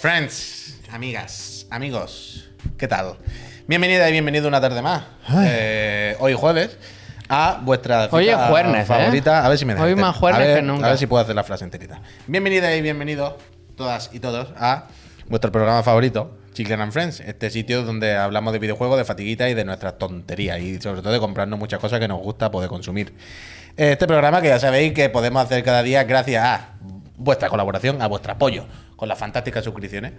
Friends, amigas, amigos, ¿qué tal? Bienvenida y bienvenido una tarde más. Eh, hoy jueves a vuestra Hoy jueves, ¿eh? favorita. A ver si me Hoy más jueves que nunca. A ver si puedo hacer la frase enterita. Bienvenida y bienvenido todas y todos a vuestro programa favorito, Children and Friends, este sitio donde hablamos de videojuegos, de fatiguitas y de nuestras tonterías y sobre todo de comprarnos muchas cosas que nos gusta poder consumir. Este programa que ya sabéis que podemos hacer cada día gracias a vuestra colaboración, a vuestro apoyo con las fantásticas suscripciones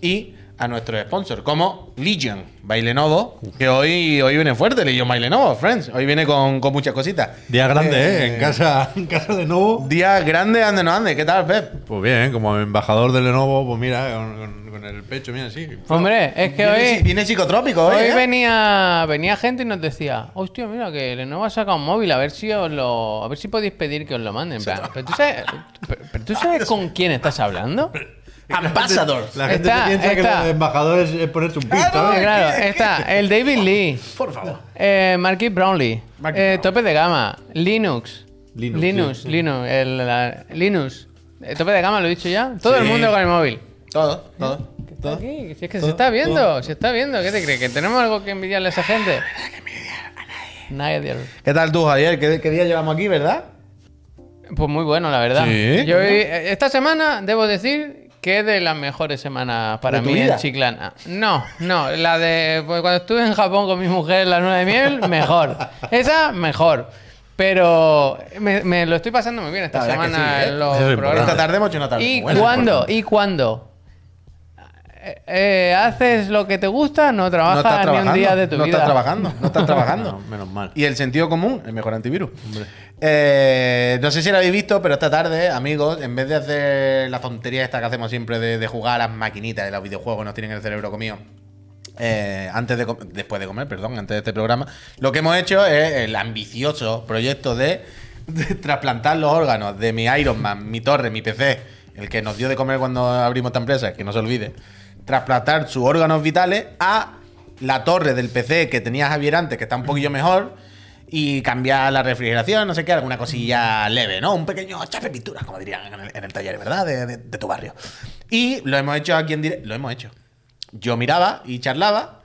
y a nuestro sponsor, como Legion Bailenovo que hoy, hoy viene fuerte Legion Bailenovo friends. Hoy viene con, muchas cositas. Día grande, eh, eh En casa, en casa de Lenovo. Día grande, ande no ande. ¿Qué tal, Pep? Pues bien, como embajador de Lenovo, pues mira, con, el pecho, mira, sí. Hombre, es que hoy... Viene psicotrópico hoy, Hoy ¿eh? venía, venía gente y nos decía, hostia, mira, que Lenovo ha sacado un móvil, a ver si os lo... A ver si podéis pedir que os lo manden. pero tú sabes, pero tú sabes con quién estás hablando. Ambassador. La gente piensa que los embajadores es ponerse un pito. Claro, ¿eh? claro está el David Lee. Por favor. Eh, Marquis eh, Brownlee. tope de gama. Linux. Linux. Linux. Linux. El, Linux. tope de gama, lo he dicho ya. Todo el mundo con el móvil. Todo, todo. ¿Qué aquí? es que se está viendo, se está viendo. ¿Qué te crees? ¿Que tenemos algo que envidiarle a esa gente? a Nadie. ¿Qué tal tú, Javier? ¿Qué, día llevamos aquí, verdad? Pues muy bueno, la verdad. Yo, esta semana debo decir ¿Qué de las mejores semanas para mí en Chiclana? No, no, la de pues, cuando estuve en Japón con mi mujer en la luna de miel, mejor. Esa, mejor. Pero me, lo estoy pasando muy bien esta semana en ¿eh? los Esta tarde ¿Y cuándo? ¿Y eh, cuándo? Eh, haces lo que te gusta, no trabajas ni un día de tu vida. no estás trabajando, no estás trabajando. menos mal. Y el sentido común, el mejor antivirus. Eh, no sé si lo habéis visto, pero esta tarde, amigos, en vez de hacer la tontería esta que hacemos siempre de, jugar a las maquinitas de los videojuegos, nos tienen el cerebro comido. Eh, antes de después de comer, perdón, antes de este programa, lo que hemos hecho es el ambicioso proyecto de, de trasplantar los órganos de mi Iron Man, mi torre, mi PC, el que nos dio de comer cuando abrimos esta empresa, que no se olvide, trasplantar sus órganos vitales a la torre del PC que tenía Javier antes, que está un poquillo mejor, y cambiar la refrigeración, no sé qué, alguna cosilla leve, ¿no? Un pequeño chape pintura, como dirían en el, taller, ¿verdad? De, de, tu barrio. Y lo hemos hecho aquí en directo. Lo hemos hecho. Yo miraba y charlaba.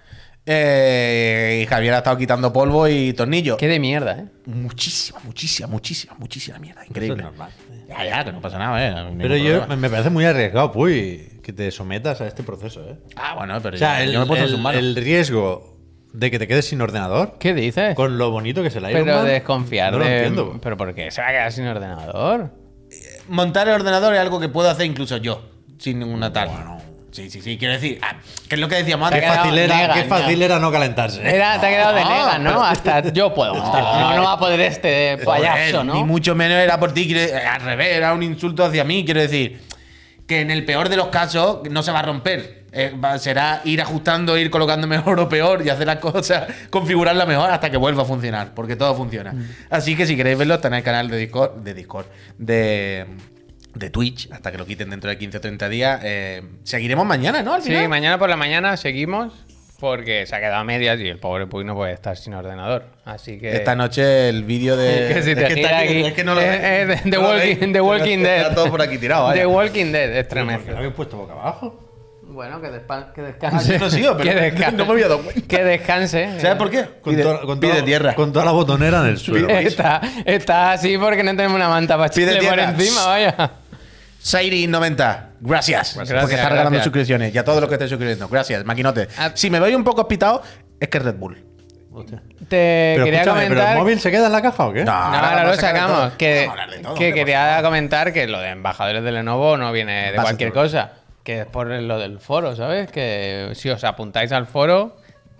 Eh, y Javier ha estado quitando polvo y tornillo. Qué de mierda, ¿eh? Muchísima, muchísima, muchísima, muchísima mierda. Increíble. Ya, ya, que no pasa nada, ¿eh? pero yo me parece muy arriesgado, pues que te sometas a este proceso, ¿eh? Ah, bueno, pero me el riesgo ¿De que te quedes sin ordenador? ¿Qué dices? Con lo bonito que es el Iron Pero desconfiar lo entiendo. ¿Pero por qué se va a quedar sin ordenador? Eh, montar el ordenador es algo que puedo hacer incluso yo, sin ninguna tal. Sí, sí, sí, quiero decir, qué ah, que es lo que decíamos antes. fácil, era, qué fácil era no calentarse. Era, te ha quedado de nega, ¿no? Hasta yo puedo. No, no va a poder este payaso, Ni ¿no? mucho menos era por ti, al revés, era un insulto hacia mí, quiero decir. Que en el peor de los casos no se va a romper. Eh, será ir ajustando, ir colocando mejor o peor y hacer las cosas, configurarla mejor hasta que vuelva a funcionar, porque todo funciona. Mm. Así que si queréis verlo, está en el canal de Discord, de Discord, de, Twitch, hasta que lo quiten dentro de 15 o 30 días. Eh, seguiremos mañana, ¿no? Sí, mañana por la mañana seguimos. Porque se ha quedado a medias y el pobre Puy no puede estar sin ordenador. Así que. Esta noche el vídeo de. es, no lo Walking, Dead. Está todo por aquí tirado, eh. The Walking Dead es ¿Lo habéis puesto boca abajo? Bueno, que, que descanse. no sigo, pero que descanse. me Que descanse. ¿Sabes por qué? Con, pide, con tierra. Con toda la botonera en el suelo. Está, está, así porque no tenemos una manta para pide por encima, vaya. Sairi90, gracias, gracias, porque está regalando suscripciones y a todos los que estén suscribiendo. Gracias, maquinote. Ah. si me voy un poco hospitado, es que es Red Bull. Te quería comentar. ¿pero el móvil se queda en la caja o qué? No, no, no lo sacamos. Que, quería comentar que lo de embajadores de Lenovo no viene de cualquier cosa que es por lo del foro, ¿sabes? Que si os apuntáis al foro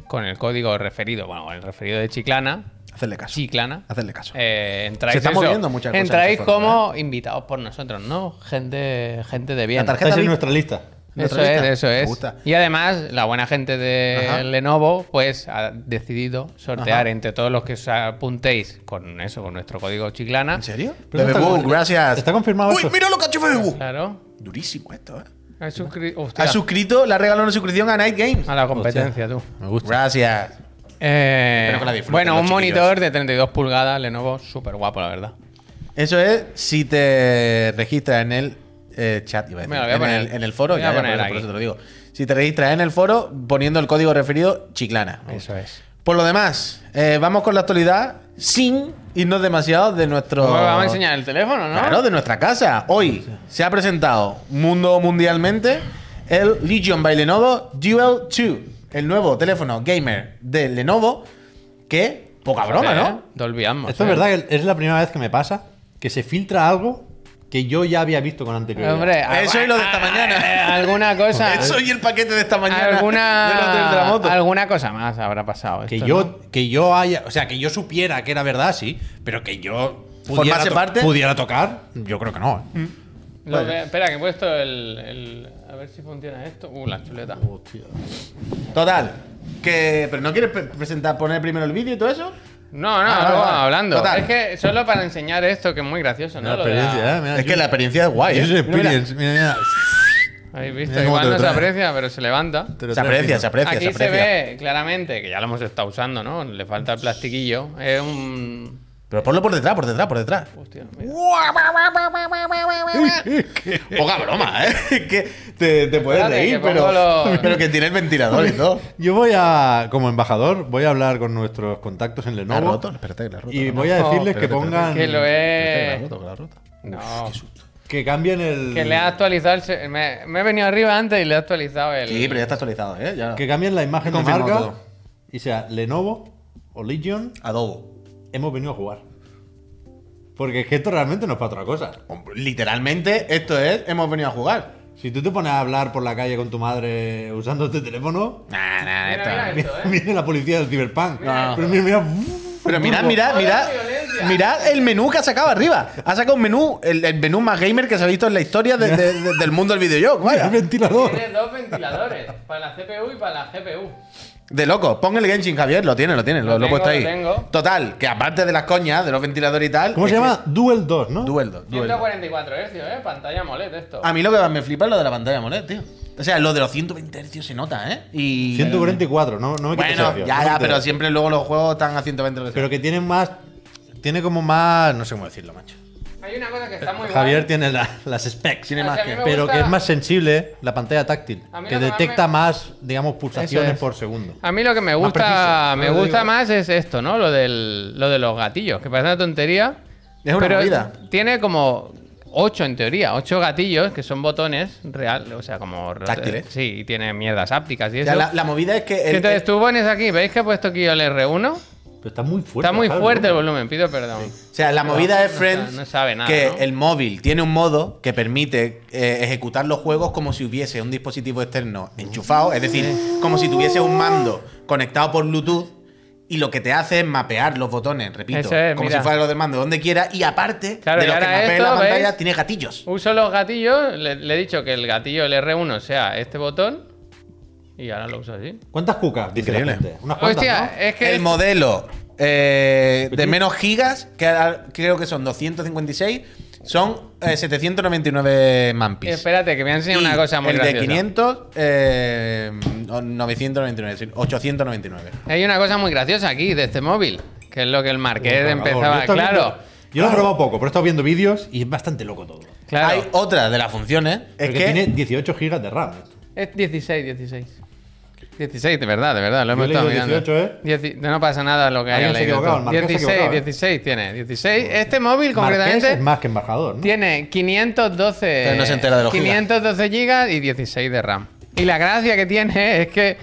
con el código referido, bueno, el referido de Chiclana. Hacedle caso. Chiclana. Hacedle caso. Eh, entráis Se están moviendo muchas cosas. Entráis este como ¿eh? invitados por nosotros, ¿no? Gente, gente de bien. La tarjeta es en nuestra lista. Eso es, eso es. Y además, la buena gente de Lenovo, pues, ha decidido sortear entre todos los que os apuntéis con eso, con nuestro código chiclana. ¿En serio? Bebebu, gracias. Está confirmado. Uy, mira lo que ha hecho Bebebu! Claro. Durísimo esto, ¿eh? Ha, suscrito, le ha regalado una suscripción a Night Games. A la competencia, tú. Me gusta. Gracias. Eh, bueno, un monitor de 32 pulgadas Lenovo, súper guapo, la verdad. Eso es si te registras en el chat, en, el, foro, ya, por, eso, te lo digo. Si te registras en el foro poniendo el código referido chiclana. Eso es. Por lo demás, eh, vamos con la actualidad sin y no demasiado de nuestro. vamos a enseñar el teléfono, ¿no? Claro, de nuestra casa. Hoy se ha presentado mundo mundialmente el Legion by Lenovo Duel 2, el nuevo teléfono gamer de Lenovo. Que, poca broma, ¿no? Lo olvidamos. Esto es ¿eh? verdad que es la primera vez que me pasa que se filtra algo que yo ya había visto con anterioridad. Hombre, eso y ah, lo de esta ah, mañana. Eh, alguna cosa. Eso y el paquete de esta mañana. Alguna, alguna cosa más habrá pasado. Que yo, que yo haya, o sea, que yo supiera que era verdad, sí, pero que yo pudiera, parte? pudiera tocar, yo creo que no. ¿eh? Mm. espera, que he puesto el, A ver si funciona esto. Uh, la chuleta. Total. Que, ¿Pero no quieres presentar, poner primero el vídeo y todo eso? No, no, ah, no, hablando. Es que solo para enseñar esto, que es muy gracioso, ¿no? Eh, es que la experiencia es guay. Es ¿eh? experience, mira, mira. Habéis visto, Mira igual no se aprecia, pero se levanta. Se aprecia, Se aprecia, se aprecia, Aquí se ve claramente, que ya lo hemos estado usando, ¿no? Le falta el plastiquillo. Es un, pero ponlo por detrás, por detrás, por detrás. Hostia, Poca broma, ¿eh? que te, puedes reír, pero, pero que tiene el ventilador y todo. Yo voy a, como embajador, voy a hablar con nuestros contactos en Lenovo roto, la y voy a decirles que pongan, Que lo que la que cambien el, Que le ha actualizado el. Me, he venido arriba antes y le ha actualizado el. Sí, pero ya está actualizado, ¿eh? que cambien la imagen de marca y sea Lenovo o Legion Adobo hemos venido a jugar. Porque es que esto realmente no es para otra cosa. Literalmente, esto es, hemos venido a jugar. Si tú te pones a hablar por la calle con tu madre usando este teléfono. Nah, nah, esto, ¿eh? mira, la policía del Cyberpunk. Pero mira, mira. Pero mirad, el menú que ha sacado arriba. Ha sacado un menú, el, menú más gamer que se ha visto en la historia del mundo del videojuego. Vaya. ventilador. Tiene dos ventiladores, para la CPU y para la GPU. De loco, pon el Genshin, Javier, lo tiene, lo tiene, lo, he puesto ahí. Total, que aparte de las coñas, de los ventiladores y tal. ¿Cómo se llama? Duel 2, ¿no? Duel 2. 144 Hz, ¿eh? Pantalla AMOLED esto. A mí lo que me flipa es lo de la pantalla AMOLED, tío. O sea, lo de los 120 Hz se nota, ¿eh? Y... 144, no, no me Bueno, ya, ya, pero siempre luego los juegos están a 120 Hz. Pero que tienen más. Tiene como más. No sé cómo decirlo, macho. Hay una cosa que está muy Javier tiene las specs, pero que es más sensible la pantalla táctil, que, detecta más, digamos, pulsaciones por segundo. A mí lo que me gusta, me gusta más es esto, ¿no? Lo, del, lo de los gatillos, que parece una tontería. Es una pero tiene como 8 en teoría, 8 gatillos que son botones real, o sea, como táctiles. Sí, y tiene mierdas ápticas y la, movida es que. Entonces tú pones aquí, ¿veis que he puesto aquí el R1? Pero está muy fuerte. Está muy fuerte el volumen, pido perdón. O sea, la movida de Friends no, sabe que el móvil tiene un modo que permite eh, ejecutar los juegos como si hubiese un dispositivo externo enchufado, es decir, como si tuviese un mando conectado por Bluetooth y lo que te hace es mapear los botones, repito, como si fuera lo del mando donde quiera y aparte de lo que la pantalla tiene gatillos. Uso los gatillos, le, le, he dicho que el gatillo el R1 sea este botón y ahora lo uso así. ¿Cuántas cucas? Dice Increíble. es que. El modelo eh, de menos gigas, que creo que son 256, son 799 eh, mampis. Espérate, que me han enseñado una cosa muy el de 500, 999, 899. Hay una cosa muy graciosa aquí de este móvil, que es lo que el marqués empezaba. Yo Claro, yo lo he probado poco, pero he estado viendo vídeos y es bastante loco todo. claro. Hay otra de las funciones, es que tiene 18 gigas de RAM. Es 16, 16. 16, de verdad, de verdad, lo hemos estado mirando. 18, ¿eh? no pasa nada lo que haya leído. 16, 16 tiene, 16. Este móvil concretamente es más que embajador, ¿no? Tiene 512 no se entera de los 512 gigas y 16 de RAM. Y la gracia que tiene es que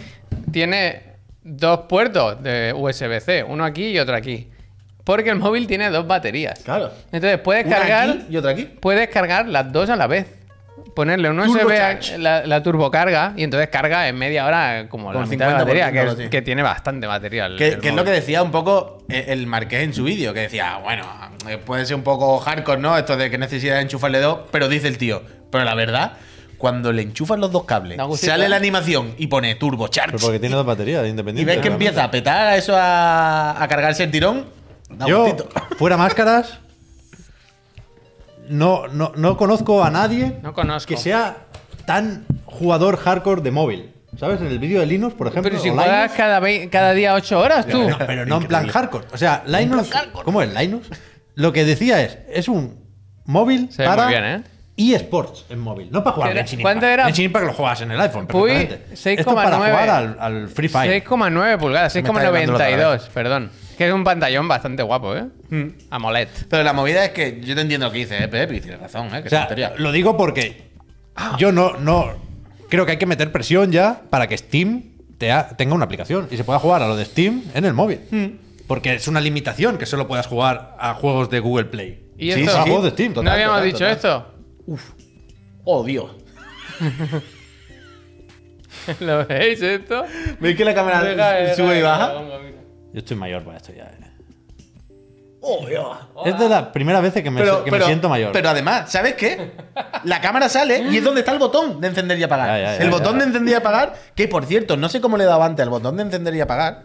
tiene dos puertos de USB-C, uno aquí y otro aquí. Porque el móvil tiene dos baterías. Claro. Entonces puedes cargar. Aquí y otra aquí. Puedes cargar las dos a la vez ponerle un USB la, la, turbocarga y entonces carga en media hora como la batería, que, tiene bastante material. Que, es lo que decía un poco e, el Marqués en su vídeo, que decía, bueno, puede ser un poco hardcore, ¿no? Esto de que necesitas enchufarle dos, pero dice el tío, pero la verdad cuando le enchufas los dos cables, sale la animación y pone turbo charge. porque tiene dos baterías independientes. Y ves que empieza a petar a eso a, cargarse el tirón. Da Yo, fuera máscaras, no, no, no conozco a nadie que sea tan jugador hardcore de móvil. ¿Sabes? En el vídeo de Linux, por ejemplo. Pero si juegas cada, cada, día 8 horas tú. No, pero no en plan hardcore. O sea, Linus... ¿Cómo es Linus Lo que decía es: es un móvil para. Muy bien, ¿eh? eSports en móvil, no para jugar en ¿Cuánto era? En lo juegas en el iPhone. 6,9. para jugar al, al Free Fire. 6,9 pulgadas, 6,92, perdón. Es Que es un pantallón bastante guapo, ¿eh? Mm. AMOLED. Pero la movida es que yo te entiendo lo que dices, ¿eh, Pepe? Tienes razón, ¿eh? Que o sea, lo digo porque ah. yo no, no. Creo que hay que meter presión ya para que Steam tenga una aplicación y se pueda jugar a lo de Steam en el móvil. Mm. Porque es una limitación que solo puedas jugar a juegos de Google Play. ¿Y sí, juegos de Steam, ¿No habíamos dicho esto? Uf. Odio oh, ¿Lo veis esto? ¿Veis que la cámara sube y baja? Yo estoy mayor para esto ya. Eh. Es la primera vez que, me, siento mayor. Pero además, ¿sabes qué? La cámara sale y es donde está el botón de encender y apagar. el botón de encender y apagar, que por cierto, no sé cómo le he dado antes al botón de encender y apagar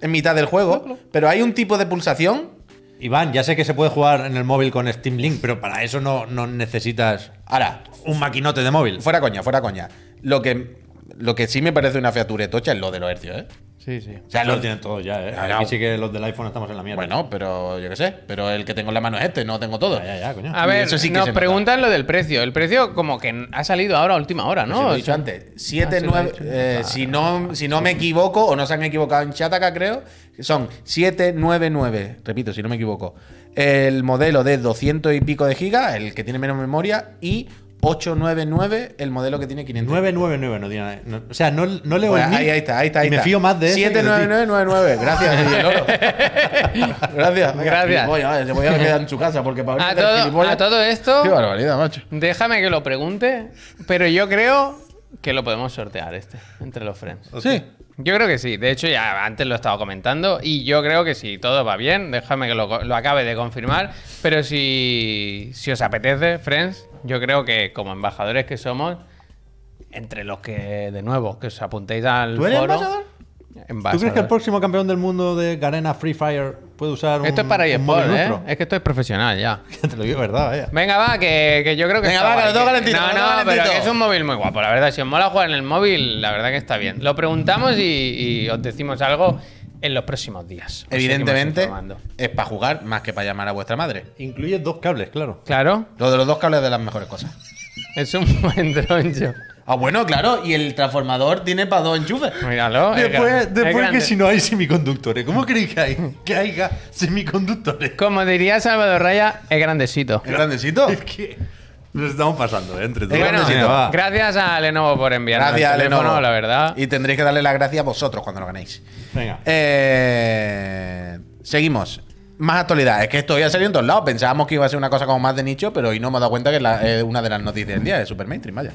en mitad del juego, pero hay un tipo de pulsación Iván, ya sé que se puede jugar en el móvil con Steam Link, pero para eso no, necesitas. Ahora, un maquinote de móvil. Fuera coña, fuera coña. Lo que, lo que sí me parece una featuretocha tocha es lo de los hercios, ¿eh? Sí, sí. O sea, lo tienen todos ya, ¿eh? Aquí sí que los del iPhone estamos en la mierda. Bueno, pero yo qué sé. Pero el que tengo en la mano es este, no tengo todo. Ya, ya, coño. A ver, sí nos preguntan lo del precio. El precio como que ha salido ahora a última hora, ¿no? Pues lo he dicho antes. 7, eh, si, no, si no me equivoco, o no se han equivocado en chat acá, creo, son 799, repito, si no me equivoco, el modelo de 200 y pico de gigas, el que tiene menos memoria, y 899, el modelo que tiene 500. 999, no tiene nada. o sea, no, le voy a... ahí, está, ahí está. y me fío más de 79999. Gracias, Gracias. Gracias. Voy a, se voy a quedar en su casa porque para a, todo, a todo esto. Qué barbaridad, macho. Déjame que lo pregunte, pero yo creo que lo podemos sortear este, entre los friends. Sí. Yo creo que sí. De hecho, ya antes lo estaba comentando. Y yo creo que si todo va bien, déjame que lo, acabe de confirmar. Pero si, si os apetece, friends, yo creo que como embajadores que somos, entre los que, de nuevo, que os apuntéis al ¿Tú foro. Embajador? ¿Tú crees que el próximo campeón del mundo de Garena Free Fire puede usar un. Esto es para eSport, Es que esto es profesional ya. te lo digo verdad, Venga, va, que, yo creo que. Venga, va, que lo tengo No, no, pero es un móvil muy guapo. La verdad, si os mola jugar en el móvil, la verdad que está bien. Lo preguntamos y, y os decimos algo en los próximos días. Evidentemente, es para jugar más que para llamar a vuestra madre. Incluye dos cables, claro. Claro. Lo de los dos cables es de las mejores cosas. es un buen troncho. Ah, bueno, claro, y el transformador tiene para dos enchufes. Míralo. Después, después que si no hay semiconductores, ¿cómo creéis que, hay, que semiconductores? Como diría Salvador Raya, es grandecito. ¿Es grandecito? Es que nos estamos pasando, ¿eh? entre todos. gracias a Lenovo por enviar gracias Lenovo. la verdad. Y tendréis que darle las gracias a vosotros cuando lo ganéis. Venga. Eh, seguimos más actualidad. Es que esto ya salió en todos lados. Pensábamos que iba a ser una cosa como más de nicho, pero hoy no me he dado cuenta que es una de las noticias del día, de super mainstream, vaya.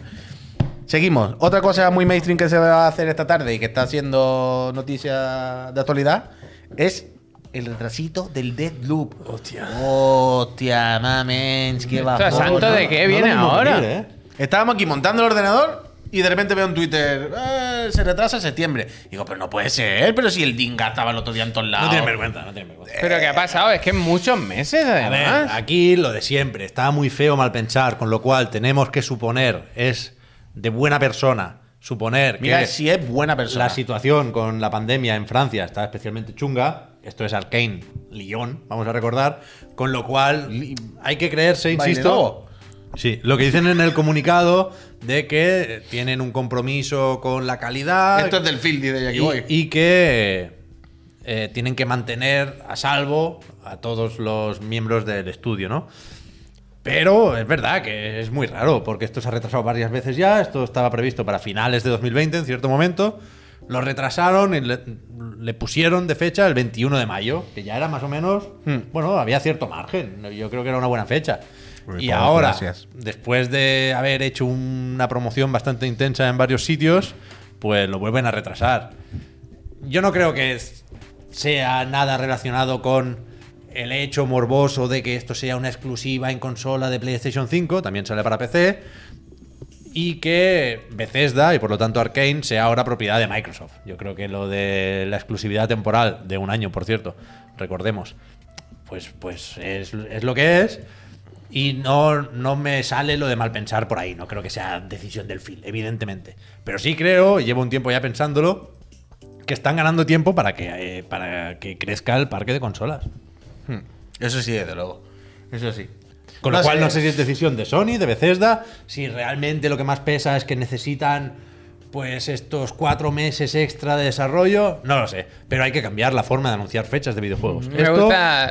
Seguimos. Otra cosa muy mainstream que se va a hacer esta tarde y que está haciendo noticia de actualidad es el retrasito del Deadloop. Hostia. Hostia, mames! qué va. santo de qué viene ahora. ¿eh? Estábamos aquí montando el ordenador y de repente veo en Twitter, eh, se retrasa septiembre. Digo, pero no puede ser, pero si el Dinga estaba el otro día en todos lados. No tiene vergüenza, no tiene vergüenza. Pero ¿qué ha pasado? Es que en muchos meses, además. aquí lo de siempre, está muy feo mal pensar, con lo cual tenemos que suponer, es de buena persona suponer Mira que si es buena persona. la situación con la pandemia en Francia está especialmente chunga, esto es Arkane Lyon, vamos a recordar, con lo cual hay que creerse, insisto. Sí, lo que dicen en el comunicado de que tienen un compromiso con la calidad. Esto es del aquí y, voy. y que eh, tienen que mantener a salvo a todos los miembros del estudio, ¿no? Pero es verdad que es muy raro, porque esto se ha retrasado varias veces ya, esto estaba previsto para finales de 2020 en cierto momento, lo retrasaron y le, pusieron de fecha el 21 de mayo, que ya era más o menos, hmm. bueno, había cierto margen, yo creo que era una buena fecha. Pues y ahora, después de haber hecho una promoción bastante intensa en varios sitios, pues lo vuelven a retrasar. Yo no creo que sea nada relacionado con el hecho morboso de que esto sea una exclusiva en consola de PlayStation 5, también sale para PC, y que Bethesda y por lo tanto Arkane sea ahora propiedad de Microsoft. Yo creo que lo de la exclusividad temporal, de un año por cierto, recordemos, pues, pues es, lo que es. Y no, no me sale lo de mal pensar por ahí, no creo que sea decisión del film, evidentemente. Pero sí creo, llevo un tiempo ya pensándolo, que están ganando tiempo para que, eh, para que crezca el parque de consolas. Eso sí, desde luego. Eso sí. Con lo cual, no sé si es decisión de Sony, de Bethesda, si realmente lo que más pesa es que necesitan pues estos cuatro meses extra de desarrollo, no lo sé. Pero hay que cambiar la forma de anunciar fechas de videojuegos.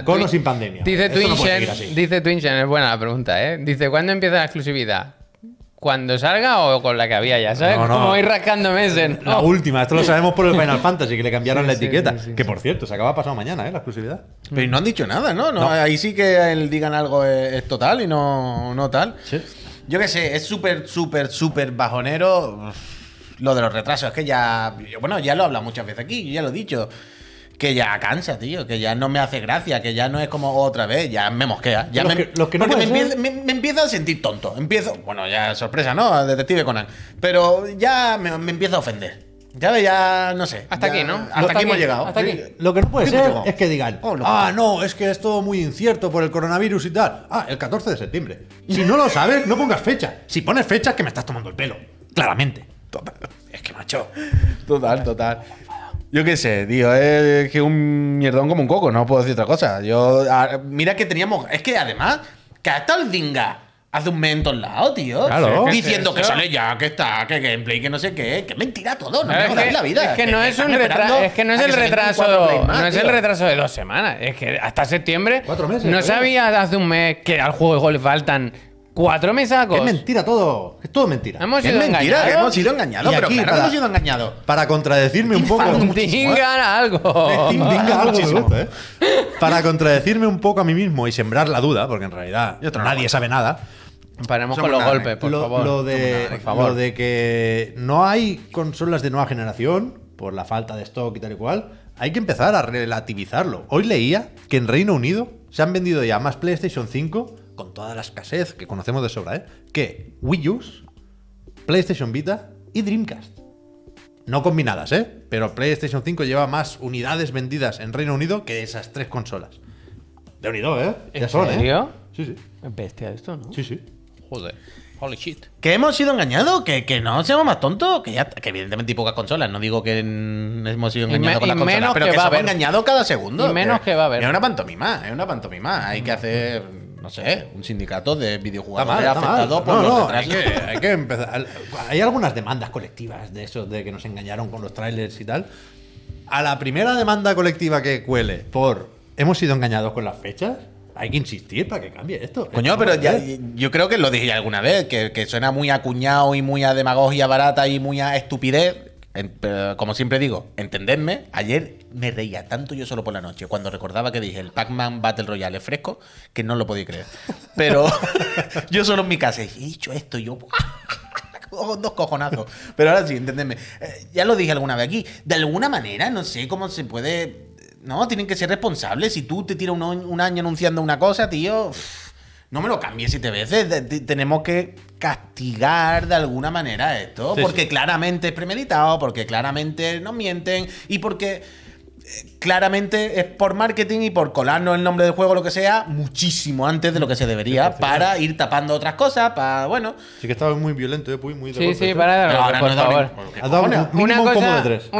con o sin pandemia. Dice Twinchen, dice es buena la pregunta, ¿eh? Dice, ¿cuándo empieza la exclusividad? cuando salga o con la que había ya, ¿sabes? Como ir rascando meses La última, esto lo sabemos por el Final Fantasy, que le cambiaron la etiqueta. que por cierto, se acaba pasado mañana, ¿eh? La exclusividad. Pero no han dicho nada, ¿no? Ahí sí que el digan algo es, total y no, no tal. Yo qué sé, es súper, súper, súper bajonero. Lo de los retrasos, es que ya. Bueno, ya lo he hablado muchas veces aquí, ya lo he dicho que ya cansa, tío, que ya no me hace gracia, que ya no es como otra vez, ya me mosquea. Ya me, porque me, empiezo, a sentir tonto. Empiezo, bueno, ya sorpresa, ¿no? Detective Conan. Pero ya me, me empiezo a ofender. Ya, ya, no sé. Hasta aquí, ¿no? Hasta, aquí, hemos llegado. Lo que no puede ser es que digan, oh, ah, no, es que es todo muy incierto por el coronavirus y tal. Ah, el 14 de septiembre. Si no lo sabes, no pongas fecha. Si pones fecha es que me estás tomando el pelo. Claramente. Total. Es que, macho. Total, total. Yo qué sé, tío, es que un mierdón como un coco, no puedo decir otra cosa. Yo, mira que teníamos, es que además, que hasta el dinga hace un mes en lado, tío. Claro. Diciendo que sale ya, que está, que gameplay, que no sé qué. Que mentira todo, no, te la vida. Es que no es, un retraso. Es que no es el retraso. no es el retraso de dos semanas. Es que hasta septiembre. Cuatro meses. No sabía hace un mes que al juego de golf faltan Cuatro mesacos. Es mentira todo. Es todo mentira. Hemos sido es mentira, engañados. hemos sido engañados. pero aquí, que para- hemos sido engañados. Para contradecirme un poco. ¿eh? algo. algo ¿eh? Para contradecirme un poco a mí mismo y sembrar la duda, porque en realidad nadie sabe nada. Paremos con los ¿eh? golpes, por favor. de, por favor. lo de que no hay consolas de nueva generación por la falta de stock y tal y cual, hay que empezar a relativizarlo. Hoy leía que en Reino Unido se han vendido ya más PlayStation 5 con toda la escasez que conocemos de sobra, ¿eh? que Wii U, PlayStation Vita y Dreamcast. No combinadas, ¿eh? Pero PlayStation 5 lleva más unidades vendidas en Reino Unido que esas tres consolas. De unido, ¿eh? Ya ¿En ¿eh? Sí, sí. Es bestia esto, ¿no? Sí, sí. Joder. Holy shit. ¿Que hemos sido engañados? ¿Que, no seamos más tontos? Que, evidentemente hay pocas consolas. No digo que hemos sido engañados con consolas, pero que, va a haber engañado cada segundo. Y menos que, va a haber. Es una pantomima, es una pantomima. Hay que hacer no sé, un sindicato de videojuegos... afectado por los no, hay, que, empezar. Hay algunas demandas colectivas de eso, de que nos engañaron con los trailers y tal. A la primera demanda colectiva que cuele por hemos sido engañados con las fechas, hay que insistir para que cambie esto. Coño, pero ya, yo creo que lo dije alguna vez, que, que, suena muy acuñado y muy a demagogia barata y muy a estupidez como siempre digo, entendedme, ayer me reía tanto yo solo por la noche cuando recordaba que dije el Pac-Man Battle Royale fresco que no lo podía creer. Pero yo solo en mi casa he dicho esto y yo... dos cojonazos. Pero ahora sí, entendedme. Eh, ya lo dije alguna vez aquí. De alguna manera, no sé cómo se puede... Eh, no, tienen que ser responsables. Si tú te tiras un, año anunciando una cosa, tío... No me lo cambie siete veces. Tenemos que castigar de alguna manera esto. porque claramente es premeditado, porque claramente nos mienten y porque claramente es por marketing y por colarnos el nombre del juego, lo que sea, muchísimo antes de lo que se debería para ir tapando otras cosas, para, bueno... Sí que estaba muy violento, ¿eh? Muy de sí, sí, para por una, he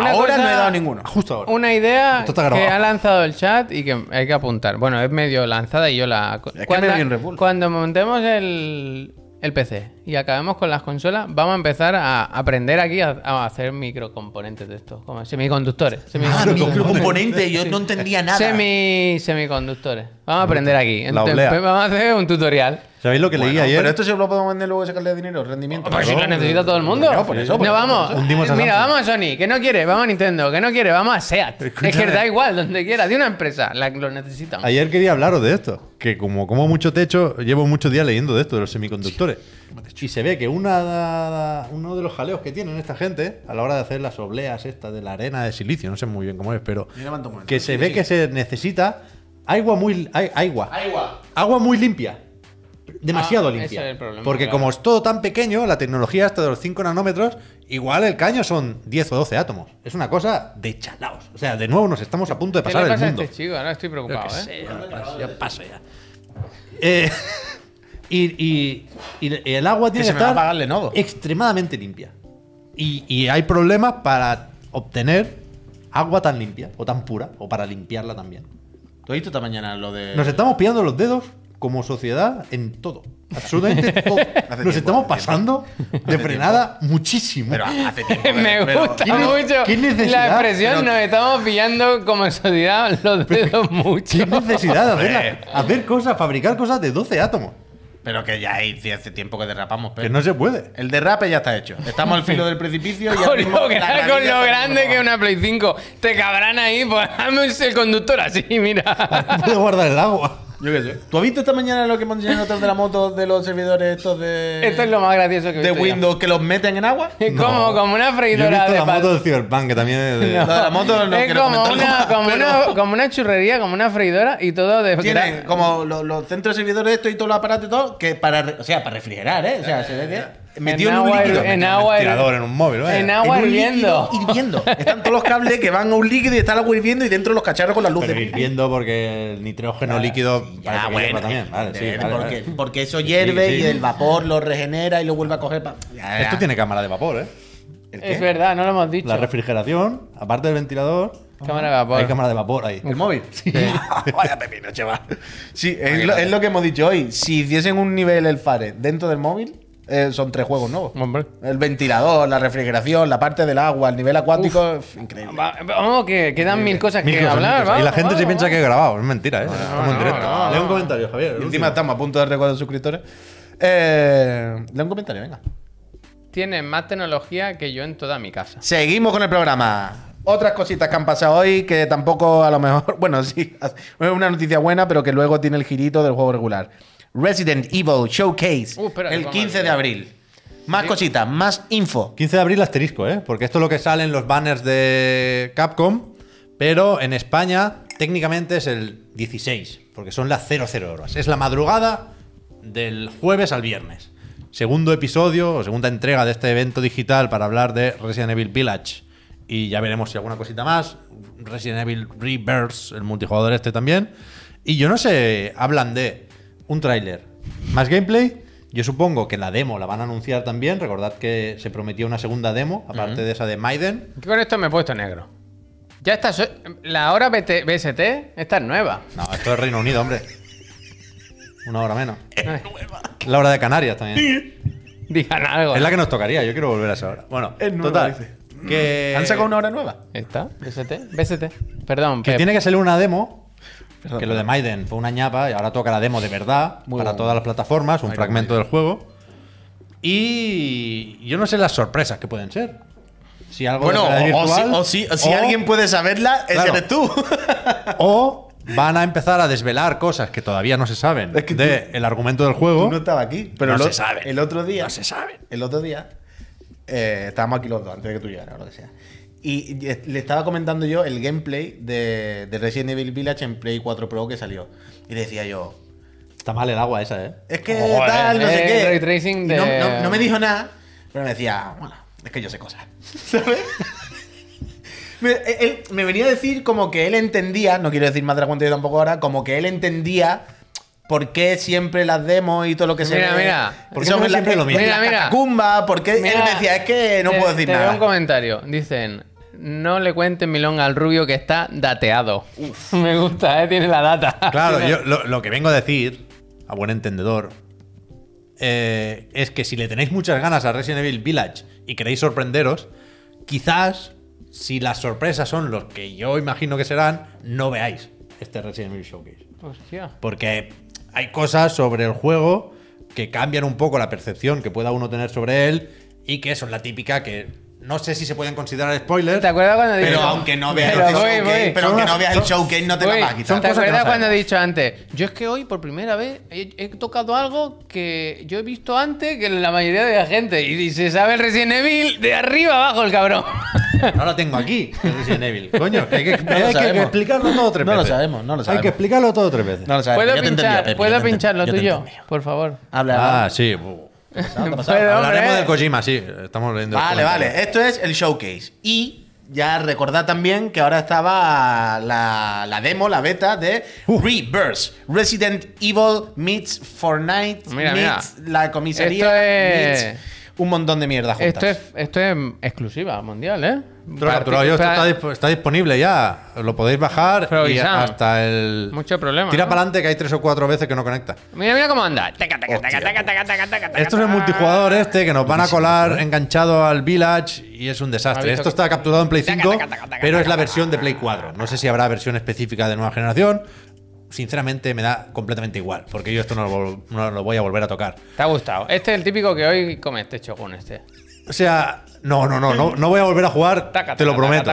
dado ninguno. Justo ahora. Una idea que ha lanzado el chat y que hay que apuntar. Bueno, es medio lanzada y yo la... cuando, cuando montemos el, el PC y acabemos con las consolas, vamos a empezar a aprender aquí a, hacer microcomponentes de estos, como semiconductores. Ah, microcomponentes, yo no entendía nada. Semi, semiconductores. Vamos a aprender aquí. vamos a hacer un tutorial. ¿Sabéis lo que leí ayer? Pero esto se lo podemos vender luego y sacarle dinero, rendimiento. Pero pues si lo necesita todo el mundo. No, por eso. no, vamos. Mira, vamos a Sony, que no quiere. Vamos a Nintendo, que no quiere. Vamos a SEAT. Es que da igual, donde quiera. De una empresa, la, lo necesitan. Ayer quería hablaros de esto. Que como como mucho techo, llevo muchos días leyendo de esto, de los semiconductores. Y se ve que una, uno de los jaleos que tienen esta gente a la hora de hacer las obleas esta de la arena de silicio, no sé muy bien cómo es, pero que se ve que se necesita agua muy agua. Agua. Agua muy limpia. Demasiado ah, limpia. porque como es todo tan pequeño, la tecnología hasta de los 5 nanómetros, igual el caño son 10 o 12 átomos. Es una cosa de chalaos. O sea, de nuevo nos estamos a punto de pasar ¿Qué le el mundo. A este chico? Ahora estoy preocupado, Eh y, el agua tiene que, estar extremadamente limpia. Y, hay problemas para obtener agua tan limpia o tan pura, o para limpiarla también. ¿Tú esta mañana lo de.? Nos estamos pillando los dedos como sociedad en todo. Absolutamente todo. Nos estamos pasando de frenada muchísimo. Me gusta mucho. La expresión nos estamos pillando como sociedad los dedos mucho. ¿Qué necesidad de hacer cosas, fabricar cosas de 12 átomos? Pero que ya hice hace tiempo que derrapamos, pero. Que no se puede. El derrape ya está hecho. Estamos al filo del precipicio y con, lo, lo grande que una Play 5. Te cabrán ahí, pues el conductor así, mira. Puedo guardar el agua. Yo qué sé. ¿Tú has visto esta mañana lo que hemos otros de la moto de los servidores estos de. Esto es lo más gracioso que he De Windows, que los meten en agua? Es como, como una freidora. Yo he visto la moto del Cyberpunk, que también es de. moto es como una, como, una, como una churrería, como una freidora y todo de. Tienen como los, los centros de servidores estos y todos los aparatos y todo, que para. O sea, para refrigerar, ¿eh? O sea, se ve que metió en, un líquido. En agua. En un móvil. eh, En agua hirviendo. Hirviendo. Están todos los cables que van a un líquido y está el agua hirviendo y dentro los cacharros con las luces. Pero hirviendo porque el nitrógeno ah, líquido. Ah, bueno. También. Vale, sí, porque, porque, eso hierve y el vapor lo regenera y lo vuelve a coger. Esto tiene cámara de vapor, ¿eh? Es verdad, no lo hemos dicho. La refrigeración, aparte del ventilador. Cámara de vapor. Hay cámara de vapor ahí. ¿El móvil? Sí. Ah, vaya pepino, chaval. Sí, es lo, es lo, que hemos dicho hoy. Si hiciesen un nivel el FARE dentro del móvil, eh, son tres juegos nuevos. El ventilador, la refrigeración, la parte del agua, el nivel acuático. increíble. Vamos, que quedan mil cosas que hablar. y la gente se piensa que he grabado. Es mentira, ¿eh? en directo. un comentario, Javier. encima estamos a punto de de suscriptores. Eh, un comentario, venga. Tienes más tecnología que yo en toda mi casa. Seguimos con el programa. Otras cositas que han pasado hoy que tampoco a lo mejor. Bueno, sí, una noticia buena, pero que luego tiene el girito del juego regular. Resident Evil Showcase uh, el 15 de abril. Más cositas, más info. 15 de abril asterisco, ¿eh? Porque esto es lo que sale en los banners de Capcom, pero en España técnicamente es el 16, porque son las 00 horas. Es la madrugada del jueves al viernes. Segundo episodio o segunda entrega de este evento digital para hablar de Resident Evil Village. Y ya veremos si alguna cosita más. Resident Evil Reverse, el multijugador este también. Y yo no sé, hablan de un tráiler, más gameplay. Yo supongo que la demo la van a anunciar también. Recordad que se prometió una segunda demo, aparte de esa de Maiden. Con esto me he puesto negro. Ya está. La hora BST, está nueva. No, esto es Reino Unido, hombre. Una hora menos. La hora de Canarias también. Digan algo. Es la que nos tocaría, yo quiero volver a esa hora. Bueno, total. Que... ¿Han sacado una hora nueva? ¿Esta? ¿BST? BST. Perdón, Que tiene que salir una demo que lo de Maiden fue una ñapa y ahora toca la demo de verdad para todas las plataformas, un fragmento del juego. Y yo no sé las sorpresas que pueden ser. Si algo bueno, o, si, alguien puede saberla, ese eres tú. o van a empezar a desvelar cosas que todavía no se saben Del de el argumento del juego. no estaba aquí, pero no se sabe. el otro día. se eh, sabe. El otro día estábamos aquí los dos antes de que tú llegaras lo que sea. Y le estaba comentando yo el gameplay de, Resident Evil Village en Play 4 Pro que salió. Y le decía yo. Está mal el agua esa, ¿eh? Es que tal, eh, no sé eh, qué. Ray tracing de... no, me dijo nada, pero me decía, bueno, es que yo sé cosas. ¿Sabes? Eh, me, venía a decir como que él entendía, no quiero decir más de la cuenta yo tampoco ahora, como que él entendía ¿Por qué siempre las demos y todo lo que mira, se Mira, ¿Por qué siempre lo mismo? Mira, mira. Cumba, ¿por qué? él me decía, es que no puedo decir nada. un comentario. Dicen, no le cuente Milón al rubio que está dateado. Me gusta, ¿eh? Tiene la data. Claro, yo lo, que vengo a decir, a buen entendedor, eh, es que si le tenéis muchas ganas a Resident Evil Village y queréis sorprenderos, quizás si las sorpresas son los que yo imagino que serán, no veáis este Resident Evil Showcase. Porque hay cosas sobre el juego que cambian un poco la percepción que pueda uno tener sobre él y que son la típica que no sé si se pueden considerar spoilers. ¿Te acuerdas cuando Pero aunque no veas pero el showcase, pero aunque no veas el showcase, no te voy. ¿Te acuerdas cuando he dicho antes? Yo es que hoy por primera vez he, tocado algo que yo he visto antes que la mayoría de la gente. Y, se sabe el Resident Evil de arriba abajo el cabrón. No lo tengo aquí, el Resident Evil. Coño, hay que, que explicarlo todo tres veces. No lo sabemos, no lo sabemos. Hay que explicarlo todo tres veces. No lo sabemos. ¿Puedo pincharlo. ¿puedo tú y tuyo? Por favor. Ah, sí. Hablaremos del Kojima, sí. Estamos leyendo. Vale, vale. Esto es el showcase. Y ya recordad también que ahora estaba la, demo, la beta de Reverse, uh. Rebirth. Resident Evil meets Fortnite meets la comisaría un montón de mierda juntas. esto es exclusiva mundial, ¿eh? está, disponible ya. Lo podéis bajar hasta el. Mucho problema. Tira para adelante que hay tres o cuatro veces que no conecta. Mira, mira cómo anda. Esto es el multijugador este que nos van a colar enganchado al Village y es un desastre. Esto está capturado en Play 5, pero es la versión de Play 4. No sé si habrá versión específica de nueva generación sinceramente me da completamente igual, porque yo esto no lo, voy a volver a tocar. ¿Te ha gustado? Este es el típico que hoy come este chocón este. O sea, no, no, no, no, voy a volver a jugar, te lo prometo.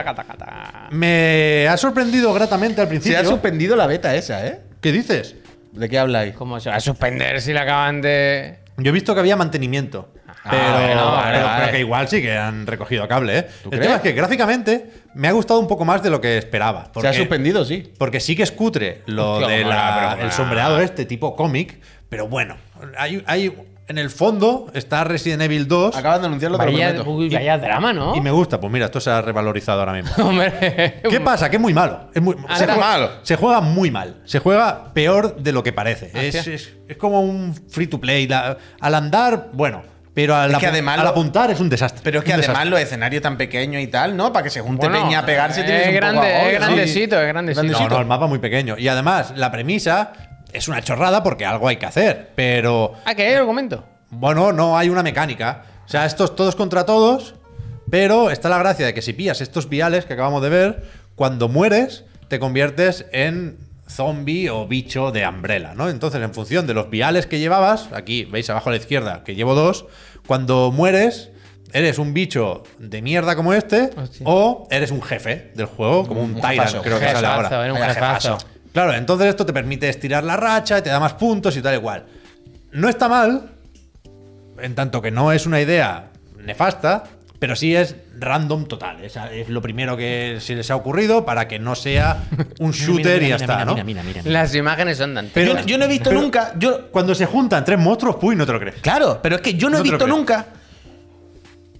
Me ha sorprendido gratamente al principio. Se ha suspendido la beta esa, ¿eh? ¿Qué dices? ¿De qué habláis? ¿Cómo se va a suspender si la acaban de.? Yo he visto que había mantenimiento. Ah, pero, que igual sí que han recogido cable, ¿eh? El tema es que gráficamente me ha gustado un poco más de lo que esperaba. se ha suspendido, sí. Porque sí que es cutre lo del de sombreado este tipo cómic, pero bueno, hay, hay en el fondo está Resident Evil 2. Acaban de anunciarlo, te lo drama, ¿no? Y me gusta, pues mira, esto se ha revalorizado ahora mismo. ¿Qué pasa? Que es muy malo. Es muy, Se juega muy mal. Se juega peor de lo que parece. Ah, es, como un free to play. al andar, bueno. Pero al, apuntar es un desastre. Pero es que además los escenarios tan pequeños y tal, ¿no? Para que se junte peña a pegarse es un poco es grandecito, es grandecito. No, no, el mapa muy pequeño. Y además, la premisa es una chorrada porque algo hay que hacer, pero... ¿A ah, qué hay argumento. Bueno, no hay una mecánica. O sea, estos todos contra todos, pero está la gracia de que si pillas estos viales que acabamos de ver, cuando mueres te conviertes en zombie o bicho de Umbrella, ¿no? Entonces, en función de los viales que llevabas, aquí veis abajo a la izquierda que llevo dos, cuando mueres eres un bicho de mierda como este o eres un jefe del juego, como un, creo que sale ahora. Un Jefazo. Claro, entonces esto te permite estirar la racha te da más puntos y tal igual. No está mal, en tanto que no es una idea nefasta, pero sí es random total. Es, es lo primero que se les ha ocurrido para que no sea un shooter y ya está, ¿no? Mira, Las imágenes andan Pero yo, no he visto nunca. Yo... Cuando se juntan tres monstruos, uy, no te lo crees. Claro, pero es que yo no, he visto nunca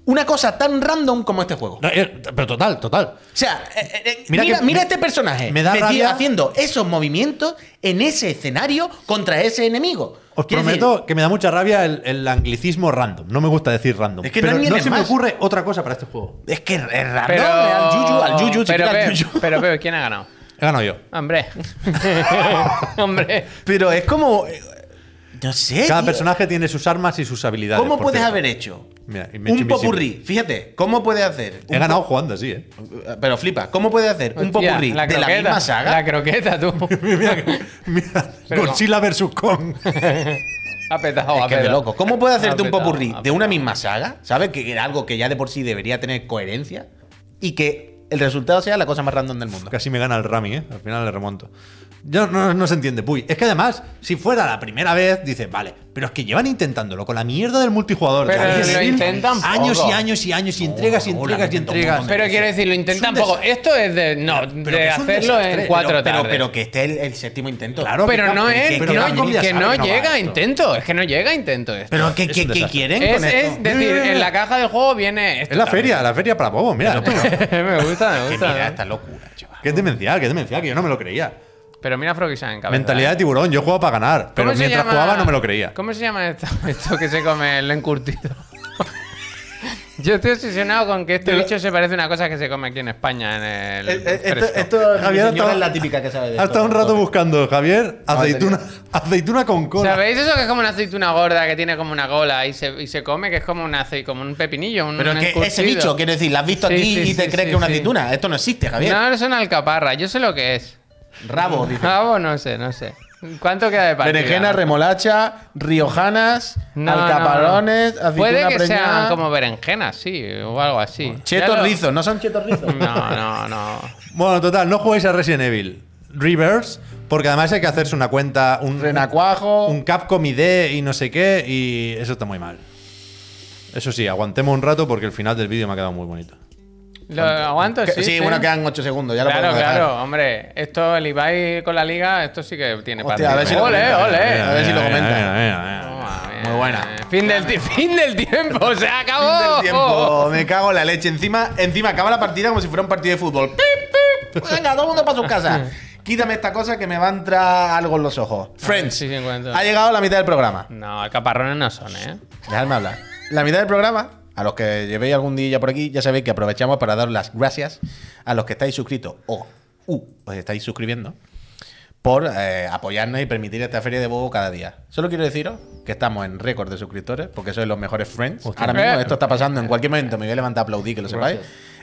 una cosa tan random como este juego. Eh, pero total, total. O sea, eh, eh, mira, este personaje me da rabia. haciendo esos movimientos en ese escenario contra ese enemigo. Os prometo que me da mucha rabia el, anglicismo random. No me gusta decir random. Es que no, se me ocurre otra cosa para este juego. Es que es random. Pero, pero, ¿quién ha ganado? He ganado yo. Hombre. Hombre. Pero es como... No sé. Cada personaje tiene sus armas y sus habilidades. ¿Cómo puedes haber hecho Mira, un popurrí. Fíjate, ¿cómo puede hacer? He ganado jugando así, ¿eh? Pero flipa, ¿cómo puede hacer un popurrí de la misma saga? La croqueta, tú. mira, Godzilla vs. Kong. ha petado, es que de loco. ¿Cómo puede hacerte un popurrí de una misma saga? ¿Sabes? Que era algo que ya de por sí debería tener coherencia y que el resultado sea la cosa más random del mundo. Casi me gana el Rami, ¿eh? Al final le remonto. No, se entiende, Puy. Es que además, si fuera la primera vez, dices, vale, pero es que llevan intentándolo con la mierda del multijugador. intentan Años y años y años y entregas y entregas y entregas. Pero quiero decir, lo intentan poco. Esto es de. No, de hacerlo en cuatro pero, Pero, que esté el, séptimo intento. Claro, pero no es. Que, no, llega intento. Es que no llega intento. Esto. Pero ¿qué, quieren? Es, es decir, en la caja del juego viene. es la feria, la feria para bobos, mira. me gusta, me gusta. Mira, esta locura, chaval. Que es demencial, que es demencial, que yo no me lo creía. Pero mira Frogisan en cabeza. Mentalidad de eh. tiburón, yo juego para ganar. Pero mientras jugaba no me lo creía. ¿Cómo se llama esto, esto que se come el encurtido? Yo estoy obsesionado con que este bicho se parece a una cosa que se come aquí en España en el. Eh, eh, esto, Javier hasta, es la típica que sabe de Hasta un rato buscando, Javier, aceituna, aceituna con cola. ¿Sabéis eso que es como una aceituna gorda que tiene como una cola y se, y se come? Que es como, como un pepinillo. Un, Pero que ese bicho, quiero decir, la has visto aquí y te crees que es una aceituna. Esto no existe, Javier. No, es una alcaparra. yo sé lo que es. Rabo, dice. no sé, no sé. ¿Cuánto queda de partida? Berenjena, remolacha, riojanas, no, alcaparones, Puede que sean como berenjenas, sí, o algo así. Chetos rizos, ¿no son chetos rizos? No, no, no. bueno, total, no juguéis a Resident Evil. Reverse, porque además hay que hacerse una cuenta, un renacuajo, un Capcom ID y no sé qué, y eso está muy mal. Eso sí, aguantemos un rato porque el final del vídeo me ha quedado muy bonito. Lo aguanto, sí, bueno, quedan 8 segundos, ya claro, lo Claro, hombre. Esto, el Ibai con la liga, esto sí que tiene parte a ver si A ver si lo comenta. Oh, Muy buena. Fin del, tiempo, se acabó. Fin del tiempo. Me cago en la leche. Encima, encima acaba la partida como si fuera un partido de fútbol. ¡Pip, pip! Venga, todo el mundo para sus casas. Quítame esta cosa que me va a entrar algo en los ojos. Friends. ha llegado la mitad del programa. No, el caparrones no son, ¿eh? Déjame hablar. La mitad del programa a los que llevéis algún día por aquí, ya sabéis que aprovechamos para dar las gracias a los que estáis suscritos o uh, os estáis suscribiendo por eh, apoyarnos y permitir esta feria de bobo cada día. Solo quiero deciros que estamos en récord de suscriptores, porque sois los mejores friends. Ahora mismo eh, esto está pasando en eh, cualquier momento. Me voy a levantar a aplaudir, que lo sepáis.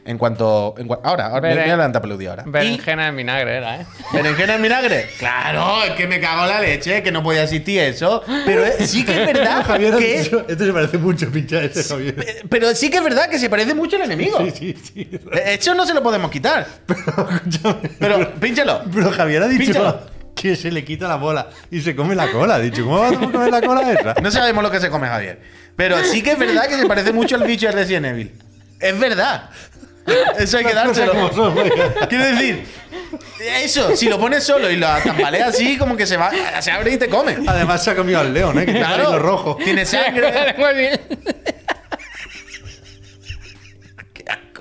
En cuanto. ahora, ahora mira la ahora. Berenjena en vinagre era, ¿eh? ¿Berenjena en vinagre? Claro, es que me cago la leche, que no podía a eso. Pero eh, sí que es verdad Javier, que- esto esto se parece mucho, pincha ese Javier. Eh, pero sí que es verdad que se parece mucho al enemigo. Sí, sí, sí. Eh, eso no se lo podemos quitar. Pero, pínchalo. Pero Javier ha dicho que se le quita la bola y se come la cola. Ha dicho, ¿cómo vamos a comer la cola No sabemos lo que se come Javier. Pero sí que es verdad que se parece mucho al bicho de Resident Evil. Es verdad. Eso hay que dárselo. Quiero decir, eso, si lo pones solo y lo tambaleas así, como que se va, se abre y te come. Además se ha comido al león, ¿eh? Que claro, tiene rojo. Tiene sangre.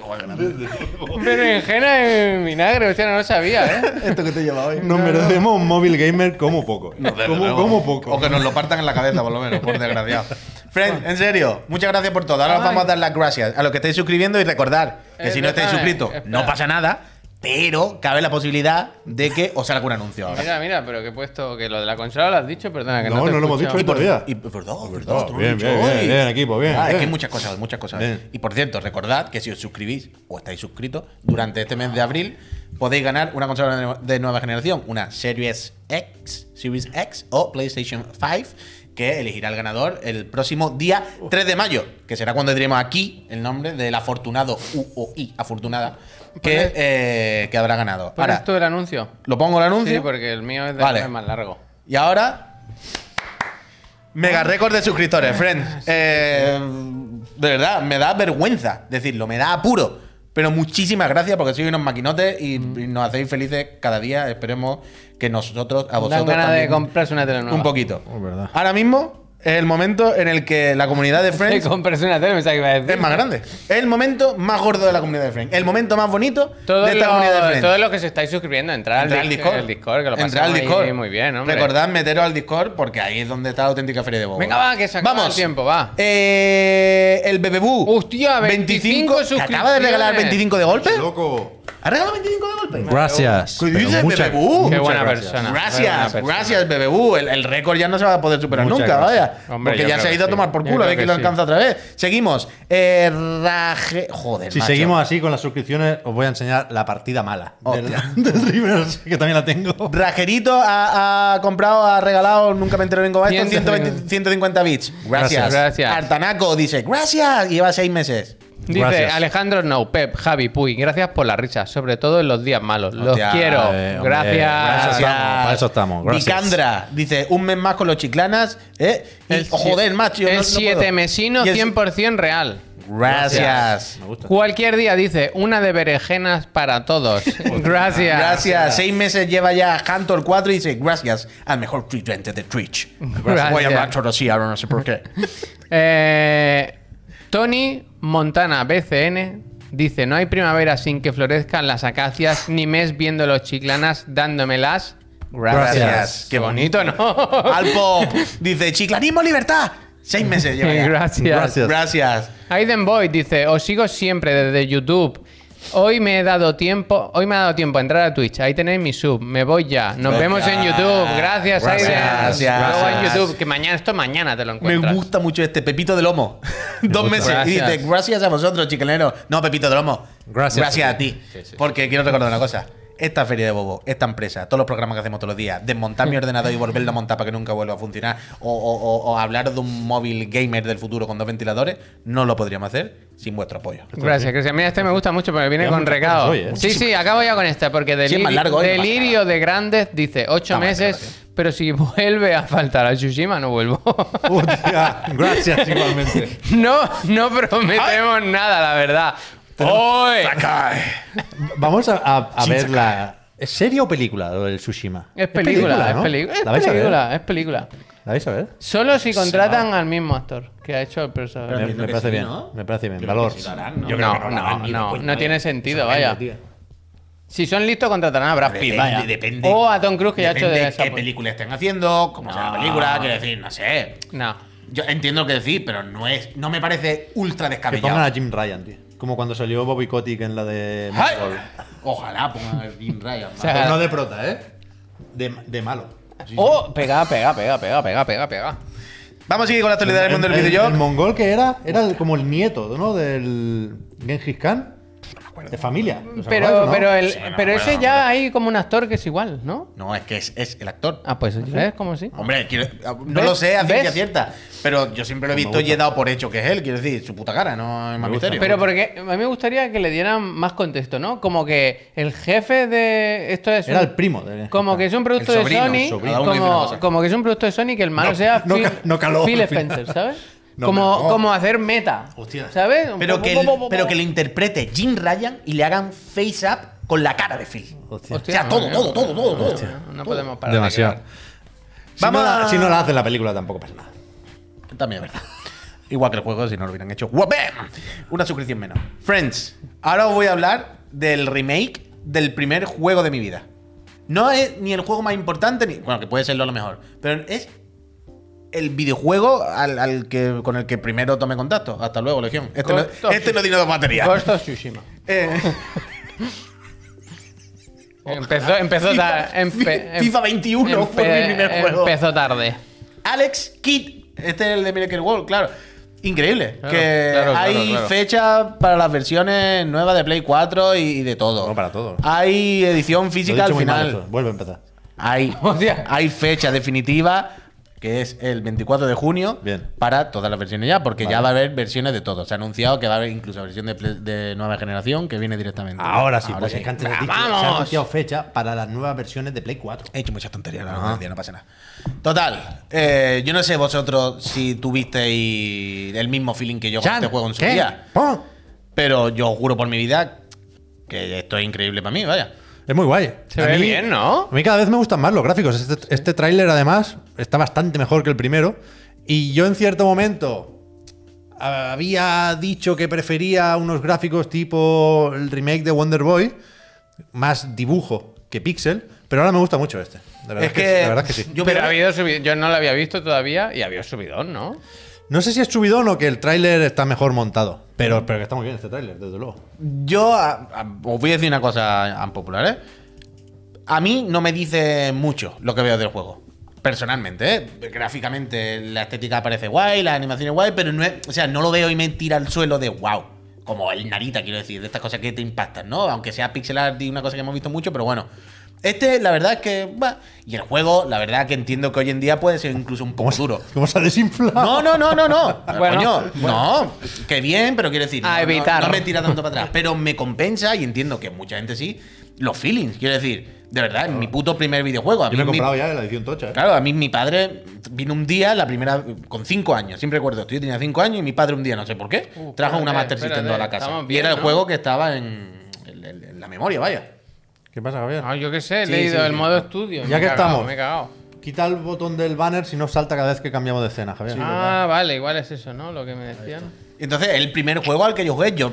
Pero enjena Berenjena en vinagre, hostia, no sabía, ¿eh? Esto que te lleva hoy. ¿eh? Nos merecemos un móvil gamer como poco. como, poco. O que nos lo partan en la cabeza, por lo menos, por desgraciado. Friend, en serio, muchas gracias por todo. Ahora vamos a dar las gracias a los que estáis suscribiendo y recordar que si no estáis suscritos, no pasa nada. Pero cabe la posibilidad de que os haga algún anuncio ahora. Mira, mira, pero que he puesto que lo de la consola lo has dicho, perdona que no. No, no lo hemos dicho todavía por día. Y por perdón bien, bien, bien, equipo, bien. Ah, es que hay muchas cosas, muchas cosas. Y por cierto, recordad que si os suscribís o estáis suscritos, durante este mes de abril podéis ganar una consola de nueva generación, una Series X, Series X o PlayStation 5 que elegirá el ganador el próximo día 3 de mayo, que será cuando tendremos aquí el nombre del afortunado U o I, afortunada eh, que, habrá ganado. para esto el anuncio? ¿Lo pongo el anuncio? Sí, porque el mío es, de más largo. Y ahora, mega récord de suscriptores, friend. Eh, de verdad, me da vergüenza decirlo, me da apuro. Pero muchísimas gracias porque sois unos maquinotes y, mm. nos hacéis felices cada día. Esperemos que nosotros, a vosotros. Dan ganas de comprarse una tele nueva. Un poquito. Oh, ahora mismo es el momento en el que la comunidad de Friends. que Es más grande. Es el momento más gordo de la comunidad de Friends. El momento más bonito de esta comunidad de Friends. Todos los que se estáis suscribiendo, entrar Entra al, Discord. Discord que lo Entra al Discord. muy bien, hombre. Recordad meteros al Discord porque ahí es donde está la auténtica feria de bobo. Venga, va, que se el tiempo, va. Eh, el Bebebú. Hostia, 25, 25 suscriptores. de regalar 25 de golpe? Loco regalado 25 de golpe. Gracias. Pero Qué buena persona. Gracias, gracias, Bebebu El, récord ya no se va a poder superar nunca, vaya. Hombre, porque ya se ha ido a tomar por culo, a ver que, lo alcanza otra vez. Seguimos. Eh, raje... Joder. Si seguimos así con las suscripciones, os voy a enseñar la partida mala del, del Rivers, que también la tengo. Rajerito ha, comprado, ha regalado, nunca me entero bien cómo va esto 150 bits. Gracias. gracias. Artanaco dice, gracias. lleva seis meses. Dice Alejandro No, Pep, Javi, Puy, gracias por la risa, sobre todo en los días malos. Los quiero. Eh, gracias. para eso estamos. dice, un mes más con los chiclanas. ¿eh? Y, el, joder, macho. El 7 mesino, 100% real. Gracias. Cualquier día dice, una de berenjenas para todos. gracias. gracias. Seis meses lleva ya Hunter 4 y dice, gracias al mejor tridente de Twitch. Voy a así, ahora no sé por qué. eh... Tony Montana BCN dice: No hay primavera sin que florezcan las acacias, ni mes viendo los chiclanas dándomelas. Gracias. Qué bonito, ¿no? Alpo dice: Chiclanismo, libertad. Seis meses lleva. Gracias. Gracias. Gracias. Aiden Boyd dice: Os sigo siempre desde YouTube. Hoy me he dado tiempo, hoy me ha dado tiempo a entrar a Twitch. Ahí tenéis mi sub. Me voy ya. Nos vemos en YouTube. Gracias, Gracias. Gracias. YouTube, que mañana esto mañana te lo encuentras. Me gusta mucho este Pepito de Lomo. Dos meses. Gracias. Y dice, gracias a vosotros, chiquelero. No, Pepito de Lomo. Gracias. a ti. Porque quiero recordar una cosa esta feria de bobo, esta empresa, todos los programas que hacemos todos los días, desmontar mi ordenador y volverlo a montar para que nunca vuelva a funcionar, o, hablar de un móvil gamer del futuro con dos ventiladores, no lo podríamos hacer sin vuestro apoyo. Gracias, Cristian. Mira, este me gusta mucho porque viene con recado. ¿eh? Sí, sí, acabo ya con esta, porque Delirio, de Grandes dice ocho ah, meses. pero si vuelve a faltar a Tsushima, no vuelvo. gracias igualmente. No, no prometemos nada, la verdad. Vamos a, ver la. ¿Es serie o película lo del Tsushima? Es película, es película, es, película, es película. ¿La vais a ver? Solo si contratan al mismo actor que ha hecho el personaje. me parece bien. ¿no? Me parece bien. Valor. ¿no? no, no, tiene sentido, vaya. Si son listos, contratarán a Brad Pitt, vaya. depende. O a Tom Cruise, que ya ha hecho de esa. qué película estén haciendo, cómo sea la película, quiero decir, no sé. No. Yo entiendo lo que decís, pero no es. No me parece ultra Que pongan a Jim Ryan, tío. Como cuando salió Bobby Kotick en la de. Ojalá ponga a Jim Ryan. O sea, no de prota, ¿eh? De, de malo. ¡Oh! Pega, pega, pega, pega, pega, pega, pega. Vamos a seguir con la actualidad del mundo del videojuego. El mongol que era, era como el nieto, ¿no? Del Genghis Khan. ¿De familia? Mm, pero pero, el, pero ese ya hay como un actor que es igual, ¿no? No, es que es, el actor. Ah, pues es como si. Hombre, no lo sé a ciencia cierta, pero yo siempre lo he visto y he dado por hecho que es él, quiero decir, su puta cara, no es más misterio. Pero porque a mí me gustaría que le dieran más contexto, ¿no? Como que el jefe de. Esto es. Era el primo. como que es un producto de Sony. Como, que es un producto de Sony que el malo sea Phil Spencer, ¿sabes? como, hacer meta. ¿Sabes? Pero, que, pero que lo interprete Jim Ryan y le hagan face up con la cara de Phil. o sea, todo, todo, todo, todo, Hostia. No podemos parar. Demasiado. si Vamos no si no la hacen la película tampoco pasa nada. También es verdad. Igual que el juego, si no lo hubieran hecho. Una suscripción menos. Friends, ahora os voy a hablar del remake del primer juego de mi vida. No es ni el juego más importante, ni, bueno, que puede serlo lo mejor, pero es el videojuego al, que, con el que primero tomé contacto. Hasta luego, Legión. Este, no, este tiene dos baterías. Eh. empezó, empezó tarde. FIFA 21 em-, fue mi primer juego. Empezó tarde. Alex Kidd. Este es el de Miracle World, claro. Increíble. que hay fecha para las versiones nuevas de Play 4 y, de todo. no para todo. Hay edición física al final. Vuelve a empezar. Hay, hay fecha definitiva que es el 24 de junio, para todas las versiones ya, porque ya va a haber versiones de todo. Se ha anunciado que va a haber incluso versión de, nueva generación que viene directamente. Ahora sí, pues es se ha anunciado fecha para las nuevas versiones de Play 4. He hecho muchas tonterías, no, pasa nada. Total, eh, yo no sé vosotros si tuvisteis el mismo feeling que yo con este juego en su día. Pero yo os juro por mi vida que esto es increíble para mí, vaya. Es muy guay. Se ve bien, ¿no? A mí cada vez me gustan más los gráficos. Este, este, tráiler, además, está bastante mejor que el primero. Y yo en cierto momento había dicho que prefería unos gráficos tipo el remake de Wonder Boy, más dibujo que pixel, pero ahora me gusta mucho este. De verdad es que, sí. Yo, no lo había visto todavía y había subidón, ¿no? No sé si es subidón o que el tráiler está mejor montado. Pero, pero que está muy bien este tráiler, desde luego. Yo os voy a decir una cosa popular, ¿eh? A mí no me dice mucho lo que veo del juego. Personalmente, ¿eh? Gráficamente, la estética parece guay, las animaciones guay, pero no es, o sea, no lo veo y me tira al suelo de wow. Como el narita, quiero decir, de estas cosas que te impactan, ¿no? Aunque sea pixel art y una cosa que hemos visto mucho, pero bueno. Este, la verdad es que. va. y el juego, la verdad que entiendo que hoy en día puede ser incluso un poco duro. ¿Cómo se ha No, no, no, no, no. Bueno, Coño, no. Que bien, pero quiero decir. evitar. No, me tira tanto para atrás. Pero me compensa, y entiendo que mucha gente sí, los feelings. Quiero decir, de verdad, mi puto primer videojuego. A Yo lo he comprado ya la edición tocha. ¿eh? Claro, a mí mi padre vino un día, la primera. con cinco años, siempre recuerdo esto. Yo tenía cinco años y mi padre un día, no sé por qué, uh, trajo una Master System a la casa. y era el juego que estaba en, en la memoria, vaya. ¿Qué pasa, Javier? ah yo qué sé, he leído el modo estudio. Ya que estamos. Me he cagado. Quita el botón del banner si no salta cada vez que cambiamos de escena, Javier. ah, vale, igual es eso, ¿no? Lo que me decían. Entonces, el primer juego al que yo jugué, yo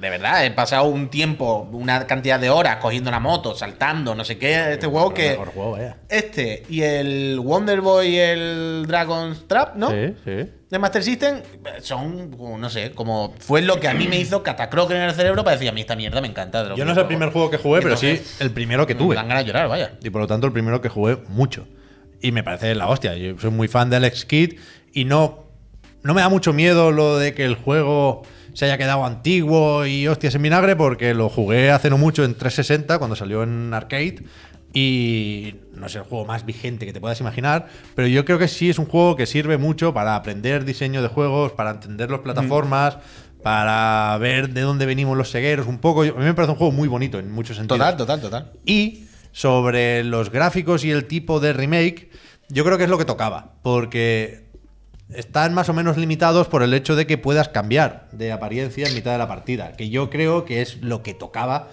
de verdad he pasado un tiempo, una cantidad de horas cogiendo la moto, saltando, no sé qué. Este juego que. juego, Este y el Wonder Boy y el Dragon's Trap, ¿no? Sí, sí. De Master System son, no sé, como fue lo que a mí me hizo catacroque en el cerebro para decir a mí esta mierda me encanta. yo no es el primer juego que jugué, pero sí el primero que tuve. Me dan ganas de llorar, vaya. Y por lo tanto, el primero que jugué mucho. Y me parece la hostia. Yo soy muy fan de Alex Kidd y no no me da mucho miedo lo de que el juego se haya quedado antiguo y hostias en vinagre, porque lo jugué hace no mucho en 360, cuando salió en arcade. Y no es el juego más vigente que te puedas imaginar, pero yo creo que sí es un juego que sirve mucho para aprender diseño de juegos, para entender las mm. plataformas, para ver de dónde venimos los segueros un poco. A mí me parece un juego muy bonito en muchos sentidos. Total, total, total. Y sobre los gráficos y el tipo de remake, yo creo que es lo que tocaba, porque están más o menos limitados por el hecho de que puedas cambiar de apariencia en mitad de la partida, que yo creo que es lo que tocaba